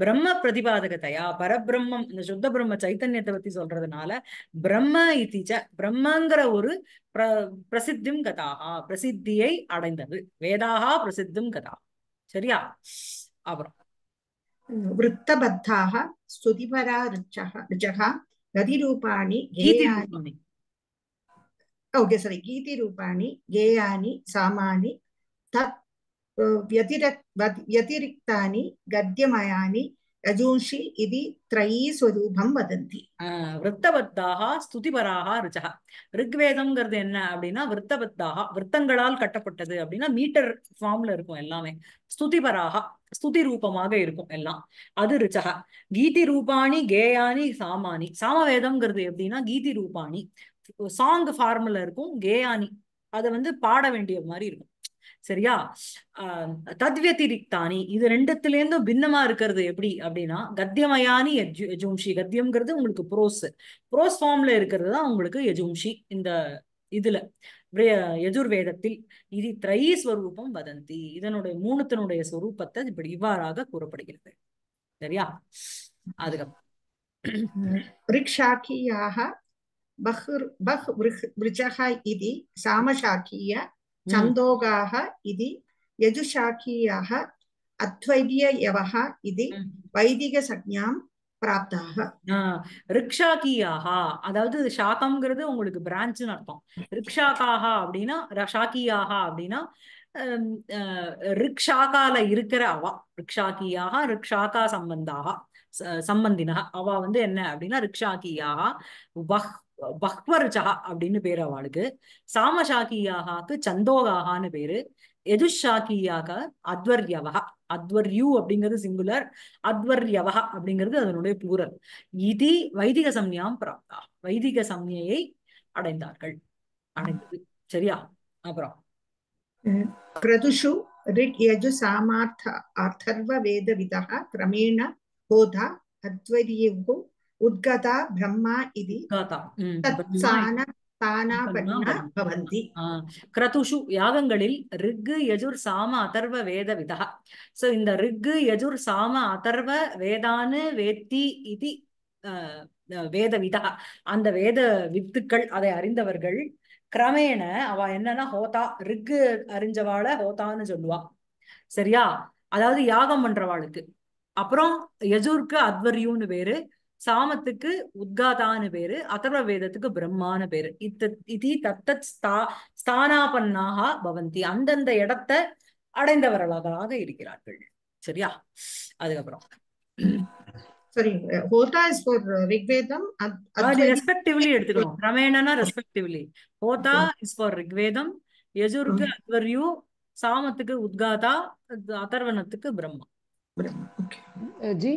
பிரம்ம பிரதிபாதகத்தையா பரபிரம்மம் இந்த சுத்த பிரம்ம சைத்தன்யத்தை பத்தி சொல்றதுனால பிரம்ம இத்திச்ச பிரம்மங்கிற ஒரு பிர பிரசித்தும் கதாகா பிரசித்தியை அடைந்தது வேதாகா பிரசித்தும் கதா சரியா அப்புறம் விருத்தபத்தாக ஸ்துதிபரா ரிச்சகா நதிரூபாணி ரூபாணி ஓகே சாரி கீதி ரூபாணி கேயானி சாமானி தத் व्यतिरिक्तानि गद्यमयानि रजूंषि इति त्रयी स्वरूपं वदन्ति ஸ்துதிபராக ரிச்சா ரிக்வேதம்ங்கிறது என்ன அப்படின்னா விரத்தபத்தாக விரத்தங்களால் கட்டப்பட்டது அப்படின்னா மீட்டர் ஃபார்ம்ல இருக்கும் எல்லாமே ஸ்துதிபராக ஸ்துதி ரூபமாக இருக்கும் எல்லாம் அது ரிச்சக கீதி ரூபாணி கேயானி சாமானி சாமவேதம்ங்கிறது எப்படின்னா கீதி ரூபாணி சாங் ஃபார்மில் இருக்கும் கேயானி அதை வந்து பாட வேண்டிய மாதிரி இருக்கும் சரியா தத்வத்திரிக்தானி இது ரெண்டுத்துலேருந்தும் பின்னமா இருக்கிறது எப்படி அப்படின்னா கத்தியமயானி யஜும்ஷி கத்தியம்ங்கிறது உங்களுக்கு ப்ரோஸ் ப்ரோஸ் ஃபார்ம்ல இருக்கிறது தான் உங்களுக்கு யஜும்ஷி இந்த இதுல யஜுர்வேதத்தில் இது திரை ஸ்வரூபம் வதந்தி இதனுடைய மூணுத்தினுடைய ஸ்வரூபத்தை இப்படி இவ்வாறாக கூறப்படுகிறது சரியா அதுக்கப்புறம் பஹ்ர் பஹ் விருச்சக இது சாமசாக்கிய சந்தோகாக இது யஜுசாக்கியாக அத்வைதிய யவக இது வைதிக சக்ஞாம் பிராப்தாக ரிக்ஷாக்கியாகா அதாவது சாக்கம்ங்கிறது உங்களுக்கு பிரான்ச்னு அர்த்தம் ரிக்ஷாக்காகா அப்படின்னா ஷாக்கியாகா அப்படின்னா ரிக்ஷாக்கால இருக்கிற அவா ரிக்ஷாக்கியாக ரிக்ஷாக்கா சம்பந்தாக சம்பந்தினா அவ வந்து என்ன அப்படின்னா ரிக்ஷாக்கியாக வஹ் பக்பருச்சா அப்படின்னு பேர் அவளுக்கு சாமசாக்கியாகாக்கு சந்தோகாகான்னு பேரு எதுஷாக்கியாக அத்வர்யவகா அத்வர்யூ அப்படிங்கிறது சிங்குலர் அத்வர்யவகா அப்படிங்கிறது அதனுடைய பூரல் இது வைதிக சம்யாம் பிராப்தா வைதிக சம்யையை அடைந்தார்கள் அடைந்தது சரியா அப்புறம் கிரதுஷு ரிட் யஜு சாமார்த்த அர்த்தர்வ வேத விதா கிரமேண ஹோதா அத்வரியு உத்கதா பிரம்மா இது பவந்தி கிரதுஷு யாகங்களில் ரிக்கு எஜுர் சாம அதர்வ வேத விதா சோ இந்த ரிக்கு எஜுர் சாம அதர்வ வேதானு வேத்தி இது வேத விதா அந்த வேத வித்துக்கள் அதை அறிந்தவர்கள் கிரமேண அவ என்னன்னா ஹோதா ரிக்கு அறிஞ்சவாள ஹோதான்னு சொல்லுவா சரியா அதாவது யாகம் பண்றவாளுக்கு அப்புறம் யஜூர்க்கு அத்வரியூன்னு பேரு சாமத்துக்கு உத்காதான்னு பேரு அதர்வ வேதத்துக்கு பிரம்மான்னு பேரு இத்த இதி தத்தத் ஸ்தா ஸ்தானாபன்னாக பவந்தி அந்தந்த இடத்தை அடைந்தவர்களாக இருக்கிறார்கள் சரியா அதுக்கப்புறம் சரி ரிக்வேதம் ரெஸ்பெக்டிவ்லி ரெஸ்பெக்டிவ்லி ஹோதா இஸ் ஃபார் ரிக்வேதம் சாமத்துக்கு உத்காதா அதர்வனத்துக்கு பிரம்மா ஜி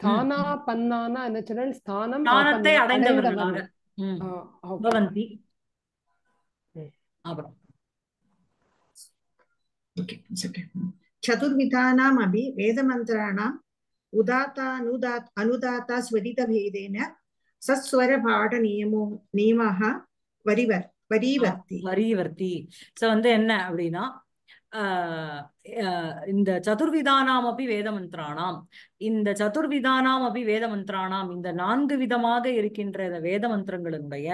ஸ்தானா பன்னானா என்ன சொன்னால் ஸ்தானம் ஸ்தானத்தை அடைந்தவர்களாக பவந்தி அப்புறம் சதுர்விதானாம் அபி வேதமந்திராணாம் உதாத்தா அனுதாத் அனுதாத்தா ஸ்வரிதபேதேன சஸ்வர பாட நியமோ நியமாக வரிவர் வரிவர்த்தி வரிவர்த்தி சோ வந்து என்ன அப்படின்னா இந்த சதுர்விதானாம் அப்படி வேதமந்திரானாம் இந்த சதுர்விதானாம் அப்படி வேதமந்திரானாம் இந்த நான்கு விதமாக இருக்கின்ற இந்த வேத மந்திரங்களுடைய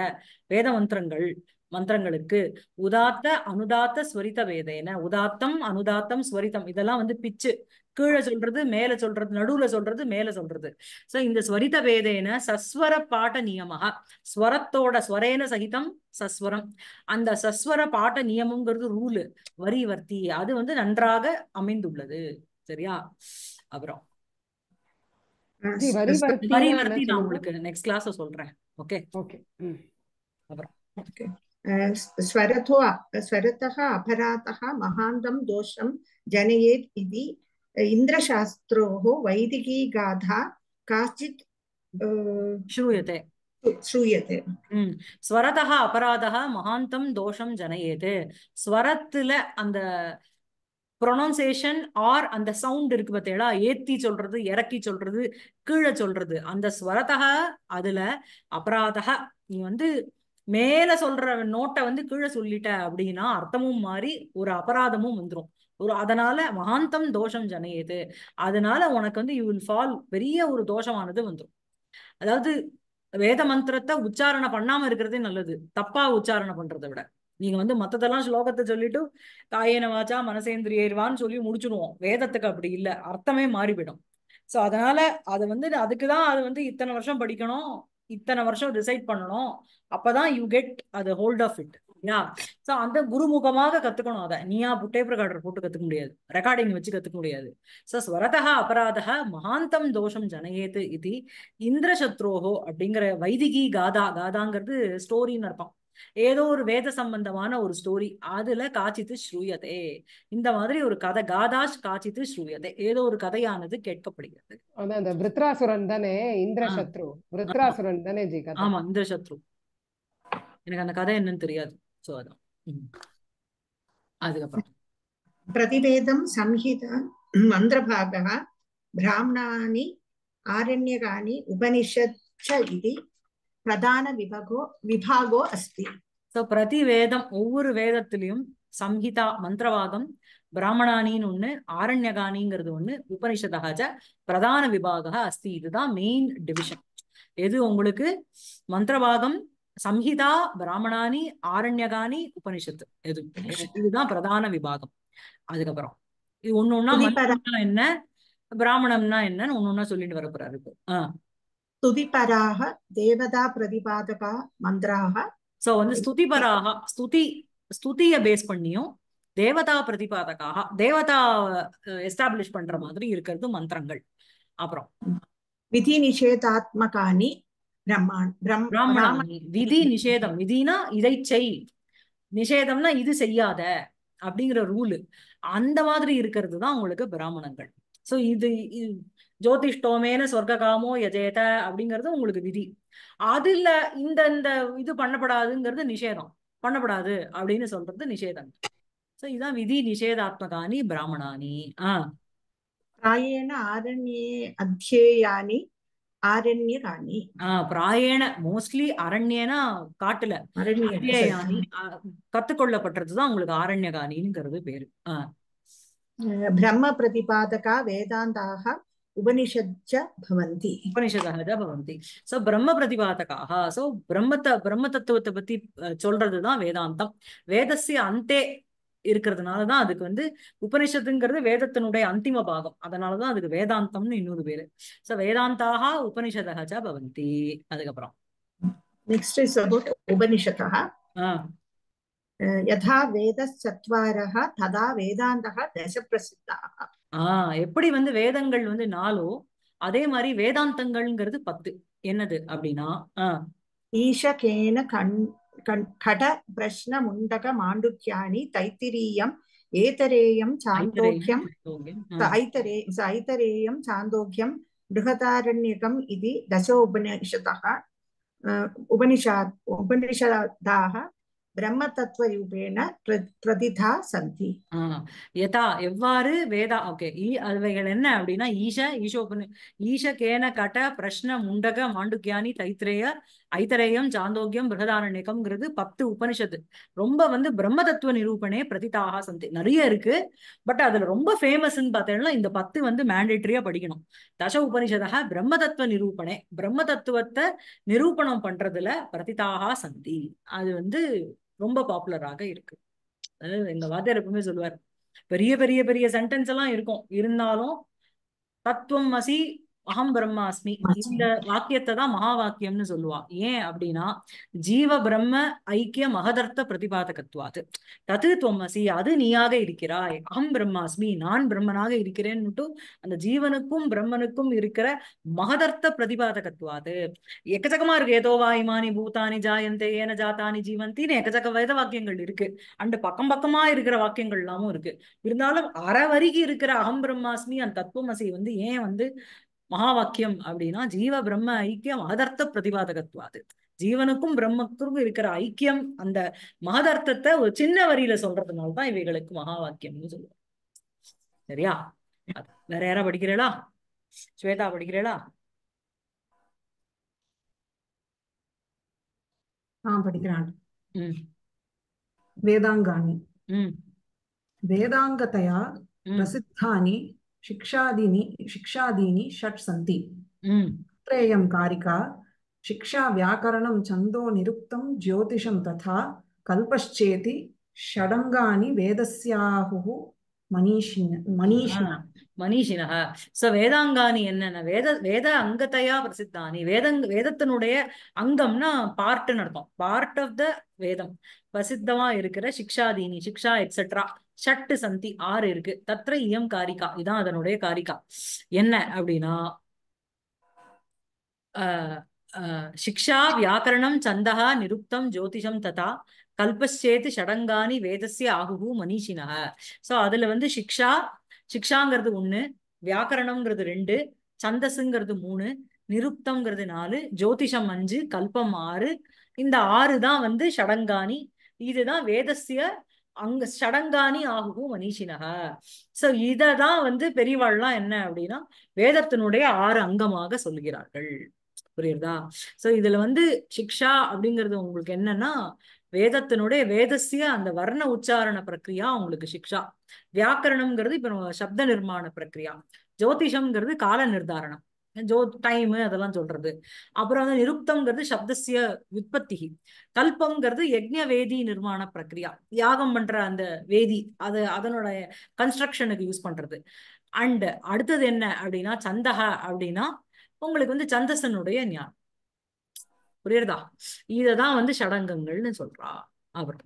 வேத மந்திரங்கள் மந்திரங்களுக்கு உதாத்த அனுதாத்த ஸ்வரித வேதேன உதாத்தம் அனுதாத்தம் ஸ்வரிதம் இதெல்லாம் வந்து பிச்சு கீழே சொல்றது மேல சொல்றது நடுவுல சொல்றது மேல சொல்றது சோ இந்த ஸ்வரித வேதேன சஸ்வர பாட்ட நியமக ஸ்வரத்தோட ஸ்வரேன சகிதம் சஸ்வரம் அந்த சஸ்வர பாட்ட நியமங்கிறது ரூலு வரி வர்த்தி அது வந்து நன்றாக அமைந்துள்ளது சரியா அப்புறம் வரிவர்த்தி நான் உங்களுக்கு நெக்ஸ்ட் கிளாஸ் சொல்றேன் ஓகே ஓகே அப்புறம் ஓகே स्वरतो स्वरतः अपरातः महान्तं इन्द्रशास्त्रोः वैदिकी गाथा काश्चित् श्रूयते श्रूयते ஸ்வரதः அபராதः மகாந்தம் தோஷம் ஜனையது ஸ்வரத்துல அந்த ப்ரொனன்சேஷன் ஆர் அந்த சவுண்ட் இருக்கு பார்த்தீங்களா ஏத்தி சொல்றது இறக்கி சொல்றது கீழே சொல்றது அந்த ஸ்வரதக அதுல அபராதக நீ வந்து மேல சொல்ற நோட்டை வந்து கீழே சொல்லிட்ட அப்படின்னா அர்த்தமும் மாறி ஒரு அபராதமும் வந்துடும் ஒரு அதனால மகாந்தம் தோஷம் ஜனையுது அதனால உனக்கு வந்து யூ வில் ஃபால் பெரிய ஒரு தோஷமானது வந்துடும் அதாவது வேத மந்திரத்தை உச்சாரணை பண்ணாம இருக்கிறதே நல்லது தப்பா உச்சாரணை பண்றதை விட நீங்க வந்து மத்ததெல்லாம் ஸ்லோகத்தை சொல்லிட்டு காயின வாச்சா மனசேந்திரியர்வான்னு சொல்லி முடிச்சுடுவோம் வேதத்துக்கு அப்படி இல்லை அர்த்தமே மாறிவிடும் சோ அதனால அது வந்து அதுக்குதான் அது வந்து இத்தனை வருஷம் படிக்கணும் இத்தனை வருஷம் டிசைட் பண்ணணும் அப்பதான் யூ கெட் அது ஹோல்ட் ஆஃப் இட் இல்லையா சோ அந்த குருமுகமாக கத்துக்கணும் அதை நீயா டேப் ரெக்கார்டர் போட்டு கத்துக்க முடியாது ரெக்கார்டிங் வச்சு கத்துக்க முடியாது சோ ஸ்வரதா அபராதா மகாந்தம் தோஷம் ஜனயேது இது இந்திரசத்ரோகோ அப்படிங்கிற வைதிகி காதா காதாங்கிறது ஸ்டோரின்னு இருப்பான் ஏதோ ஒரு வேத சம்பந்தமான ஒரு ஸ்டோரி அதுல காட்சித்து ஸ்ரூயதே இந்த மாதிரி ஒரு கதை காதாஷ் காட்சித்து ஸ்ரூயதே ஏதோ ஒரு கதையானது கேட்கப்படுகிறது அதான் அந்த விருத்ராசுரன் தானே இந்திரசத்ரு விருத்ராசுரன் தானே ஜி ஆமா இந்திரசத்ரு எனக்கு அந்த கதை என்னன்னு தெரியாது அதான் அதுக்கப்புறம் பிரதிவேதம் சம்ஹிதா மந்திரபாகா பிராமணானி உபனிஷத் இது பிரதான விபகோ விபாகோ அஸ்தி சோ பிரதி வேதம் ஒவ்வொரு வேதத்திலையும் சம்ஹிதா மந்திரவாதம் பிராமணானின்னு ஒண்ணு ஆரண்யகானிங்கிறது ஒண்ணு உபனிஷதாச்ச பிரதான விபாக அஸ்தி இதுதான் மெயின் டிவிஷன் எது உங்களுக்கு மந்திரவாதம் சம்ஹிதா பிராமணானி ஆரண்யகானி உபனிஷத்து இது இதுதான் பிரதான விபாகம் அதுக்கப்புறம் இது ஒண்ணு ஒன்னா என்ன பிராமணம்னா என்னன்னு ஒண்ணு ஒன்னா சொல்லிட்டு வரப்போறாரு ஸ்துதிபராக தேவதா பிரதிபாதகா மந்திராக சோ வந்து ஸ்துதிபராக ஸ்துதி ஸ்துதிய பேஸ் பண்ணியும் தேவதா பிரதிபாதகாக தேவதா எஸ்டாப்ளிஷ் பண்ற மாதிரி இருக்கிறது மந்திரங்கள் அப்புறம் விதி நிஷேதாத்மகானி விதி நிஷேதம் விதினா இதை செய் நிஷேதம்னா இது செய்யாத அப்படிங்கிற ரூல் அந்த மாதிரி இருக்கிறது தான் உங்களுக்கு பிராமணங்கள் சோ இது ஜோதிஷ்டோமேன சொர்க்ககாமோ எஜேத அப்படிங்கிறது உங்களுக்கு விதி அதுல இந்த இந்த இது பண்ணப்படாதுங்கிறது நிஷேதம் பண்ணப்படாது அப்படின்னு சொல்றது நிஷேதம் சோ இதுதான் விதி நிஷேதாத்மகானி பிராமணானி ஆஹ் ஆரண்யே அத்தியேயானி ஆரண்யராணி பிராயண மோஸ்ட்லி அரண்யனா காட்டுல அரண்யாணி கத்துக்கொள்ளப்பட்டதுதான் உங்களுக்கு ஆரண்யகாணிங்கிறது பேரு பிரம்ம பிரதிபாதகா வேதாந்தாக உபனிஷத்ஜ பிரம்ம தத்துவத்தை பத்தி சொல்றதுதான் வேதாந்தம் வேதசிய அந்தே இருக்கிறதுனாலதான் அதுக்கு வந்து உபனிஷத்துங்கிறது வேதத்தினுடைய அந்திம பாகம் அதனாலதான் அதுக்கு வேதாந்தம்னு இன்னொரு பேரு சோ வேதாந்தாக உபனிஷதா பவந்தி அதுக்கப்புறம் நெக்ஸ்ட் இஸ் அபவுட் உபனிஷதா யதா வேத சத்வாரஹ ததா வேதாந்த தச பிரசித்தாக ஆஹ் எப்படி வந்து வேதங்கள் வந்து நாலோ அதே மாதிரி வேதாந்தங்கள்ங்கிறது பத்து என்னது அப்படின்னா ஈஷகேன கண் கட பிரஷ்ன முண்டக மாண்டுக்யானி தைத்திரீயம் ஏதரேயம் சாந்தோக்கியம் ஐதரே ஐதரேயம் சாந்தோக்கியம் பிருகதாரண்யகம் இது उपनिषदाः பிரம்ம பிரதிதா சந்தி யதா எவ்வாறு வேதா ஓகே அவைகள் என்ன அப்படின்னா ஈஷ ஈஷோபன ஈஷ கேன கட பிரஷ்ன முண்டக மாண்டுக்யானி தைத்திரேய ஐத்தரேயம் சாந்தோக்கியம் பிருகதாரண்யக்கம்ங்கிறது பத்து உபனிஷத்து ரொம்ப வந்து பிரம்ம தத்துவ நிரூபணே பிரதிதாகா சந்தி நிறைய இருக்கு பட் அதுல ரொம்ப ஃபேமஸ்ன்னு பார்த்தீங்கன்னா இந்த பத்து வந்து மேண்டேட்டரியா படிக்கணும் தச உபனிஷதா பிரம்ம தத்துவ நிரூபணே பிரம்ம தத்துவத்தை நிரூபணம் பண்றதுல பிரதிதாகா சந்தி அது வந்து ரொம்ப பாப்புலராக இருக்கு எங்க வாத்தியார் எப்பவுமே சொல்லுவார் பெரிய பெரிய பெரிய சென்டென்ஸ் எல்லாம் இருக்கும் இருந்தாலும் தத்துவம் மசி அகம் பிரம்மாஸ்மி இந்த வாக்கியத்தை தான் மகா வாக்கியம்னு சொல்லுவா ஏன் அப்படின்னா ஜீவ பிரம்ம ஐக்கிய மகதர்த்த பிரதிபாதகத்துவாது தத்து துவம்மசி அது நீயாக இருக்கிறாய் அகம் பிரம்மாஸ்மி நான் பிரம்மனாக இருக்கிறேன்னுட்டு அந்த ஜீவனுக்கும் பிரம்மனுக்கும் இருக்கிற மகதர்த்த பிரதிபாதகத்துவாது எக்கச்சக்கமா இருக்கு ஏதோ வாய்மானி பூதானி ஜாயந்தே ஏன ஜாத்தானி ஜீவந்தின்னு எக்கச்சக்க வேத வாக்கியங்கள் இருக்கு அண்டு பக்கம் பக்கமா இருக்கிற வாக்கியங்கள் எல்லாமும் இருக்கு இருந்தாலும் அறவருகி இருக்கிற அகம் பிரம்மாஸ்மி அந்த தத்துவமசி வந்து ஏன் வந்து மகா வாக்கியம் அப்படின்னா ஜீவ பிரம்ம ஐக்கியம் மகதர்த்த பிரதிபாதகத்துவாது ஜீவனுக்கும் பிரம்மத்துக்கும் இருக்கிற ஐக்கியம் அந்த மகதர்த்தத்தை ஒரு சின்ன வரியில சொல்றதுனாலதான் இவைகளுக்கு மகா வாக்கியம்னு சொல்லுவோம் சரியா வேற யாரா படிக்கிறீளா ஸ்வேதா படிக்கிறீளா ஆஹ் படிக்கிறான் வேதாங்காணி வேதாங்கத்தையா பிரசித்தானி शिक्षादीनि शिक्षादीनि षट् सन्ति त्रेयं कारिका शिक्षा व्याकरणं छन्दो निरुक्तं ज्योतिषं तथा कल्पश्चेति षडङ्गानि वेदस्याहुः मनीषिण मनीषिण மனிஷினஹா சோ வேதாங்கானி என்னென்ன வேத வேத அங்கத்தையா பிரசித்தானி வேதங் வேதத்தினுடைய அங்கம்னா பார்ட்னு அர்த்தம் பார்ட் ஆஃப் த வேதம் பிரசித்தமா இருக்கிற சிக்ஷாதீனி சிக்ஷா எக்ஸெட்ரா ஷட்டு சந்தி ஆறு இருக்கு தத்திர இயம் காரிகா இதுதான் அதனுடைய காரிகா என்ன அப்படின்னா சிக்ஷா வியாக்கரணம் சந்தகா நிருப்தம் ஜோதிஷம் ததா கல்பச்சேத்து ஷடங்கானி வேதசிய ஆகுகு மனிஷினக சோ அதுல வந்து சிக்ஷா சிக்ஷாங்கிறது ஒண்ணு வியாக்கரணம்ங்கிறது ரெண்டு சந்தசுங்கிறது மூணு நிருப்தம்ங்கிறது நாலு ஜோதிஷம் அஞ்சு கல்பம் ஆறு இந்த ஆறு தான் வந்து ஷடங்காணி இதுதான் வேதசிய அங்க சடங்காணி ஆகும் மனிஷினக சோ இததான் வந்து பெரியவாள்லாம் என்ன அப்படின்னா வேதத்தினுடைய ஆறு அங்கமாக சொல்கிறார்கள் புரியுறதா சோ இதுல வந்து சிக்ஷா அப்படிங்கிறது உங்களுக்கு என்னன்னா வேதத்தினுடைய வேதசிய அந்த வர்ண உச்சாரண பிரக்கிரியா உங்களுக்கு சிக்ஷா வியாக்கரணம்ங்கிறது இப்போ நம்ம சப்த நிர்மாண பிரக்ரியா ஜோதிஷம்ங்கிறது கால நிர்தாரணம் ஜோ டைம் அதெல்லாம் சொல்றது அப்புறம் வந்து நிருப்தம்ங்கிறது சப்தசிய உற்பத்தி கல்பம்ங்கிறது யஜ்ய வேதி நிர்மாண பிரக்ரியா யாகம் பண்ற அந்த வேதி அது அதனுடைய கன்ஸ்ட்ரக்ஷனுக்கு யூஸ் பண்றது அண்ட் அடுத்தது என்ன அப்படின்னா சந்தக அப்படின்னா உங்களுக்கு வந்து சந்தசனுடைய ஞானம் புரியுறதா இததான் வந்து சடங்குகள்னு சொல்றா அப்புறம்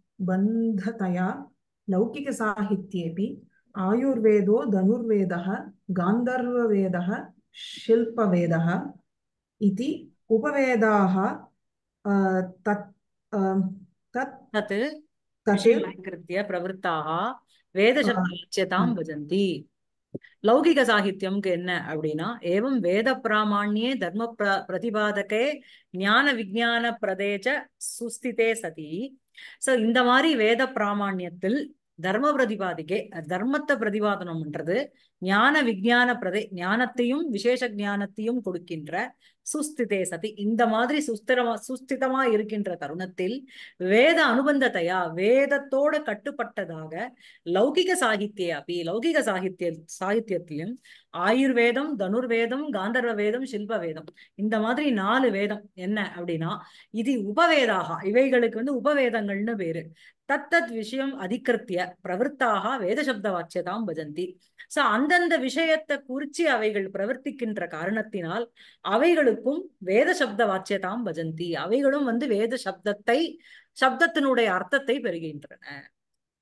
बन्धतया लौकिकसाहित्येऽपि आयुर्वेदो धनुर्वेदः गान्धर्ववेदः शिल्पवेदः इति उपवेदाः तत् तत् तत्कृत्य प्रवृत्ताः वेदशब्दाच्यतां भजन्ति லௌகிக சாகித்யம்க்கு என்ன அப்படின்னா ஏவம் வேத பிராமணியே தர்ம பிர பிரதிபாதகே ஞான விஜான பிரதேச்ச சுஸ்திதே சதி சோ இந்த மாதிரி வேத பிராமணியத்தில் தர்ம பிரதிபாதிக்கே தர்மத்தை பிரதிபாதனம் ஞான விஜயான பிரதி ஞானத்தையும் விசேஷ ஞானத்தையும் கொடுக்கின்ற சுஸ்திதே சதி இந்த மாதிரி சுஸ்திரமா சுஸ்திதமா இருக்கின்ற தருணத்தில் வேத அனுபந்தத்தையா வேதத்தோட கட்டுப்பட்டதாக லௌகிக சாகித்ய அப்படி லௌகிக சாகித்ய சாகித்யத்திலும் ஆயுர்வேதம் தனுர்வேதம் காந்தர்வ வேதம் சில்ப வேதம் இந்த மாதிரி நாலு வேதம் என்ன அப்படின்னா இது உபவேதாக இவைகளுக்கு வந்து உபவேதங்கள்னு பேரு தத்தத் விஷயம் அதிகிருத்திய பிரவருத்தாக சப்த வாட்சியதாம் பஜந்தி சோ அந்தந்த விஷயத்தை குறிச்சு அவைகள் பிரவர்த்திக்கின்ற காரணத்தினால் அவைகளுக்கு இருக்கும் வேத சப்த வாச்சியதாம் பஜந்தி அவைகளும் வந்து வேத சப்தத்தை சப்தத்தினுடைய அர்த்தத்தை பெறுகின்றன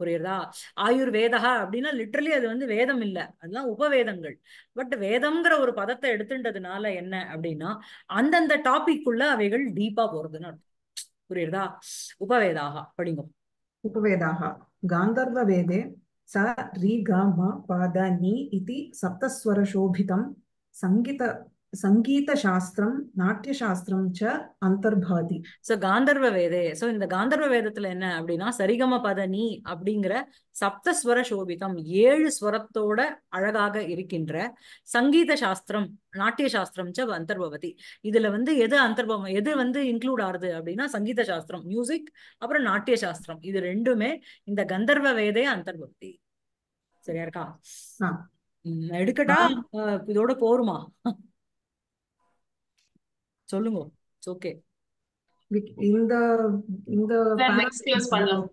புரியுறதா ஆயுர்வேதா அப்படின்னா லிட்ரலி அது வந்து வேதம் இல்லை அதெல்லாம் உபவேதங்கள் பட் வேதம்ங்கிற ஒரு பதத்தை எடுத்துட்டதுனால என்ன அப்படின்னா அந்தந்த டாபிக் உள்ள அவைகள் டீப்பா போறதுன்னு அர்த்தம் புரியுறதா உபவேதாக படிங்க உபவேதாக காந்தர்வ வேதே ச ரீ க பாத நீ இதி சப்தஸ்வர சோபிதம் சங்கீத சங்கீதசாஸ்திரம் நாட்டியசாஸ்திரம் ச அந்தர்பாதி சோ காந்தர்வ வேதே சோ இந்த காந்தர்வ வேதத்துல என்ன அப்படின்னா சரிகம பதனி அப்படிங்கிற சப்தஸ்வர சோபிதம் ஏழு ஸ்வரத்தோட அழகாக இருக்கின்ற சங்கீத சாஸ்திரம் நாட்டிய சாஸ்திரம் ச அந்தர்பவதி இதுல வந்து எது அந்தர்பவம் எது வந்து இன்க்ளூட் ஆகுது அப்படின்னா சங்கீத சாஸ்திரம் மியூசிக் அப்புறம் நாட்டிய சாஸ்திரம் இது ரெண்டுமே இந்த கந்தர்வ வேதே அந்தர்பவதி சரியா இருக்கா எடுக்கட்டா இதோட போருமா சொல்லுங்க ஓகே இந்த இந்த நெக்ஸ்ட் கிளாஸ் பண்ணலாம்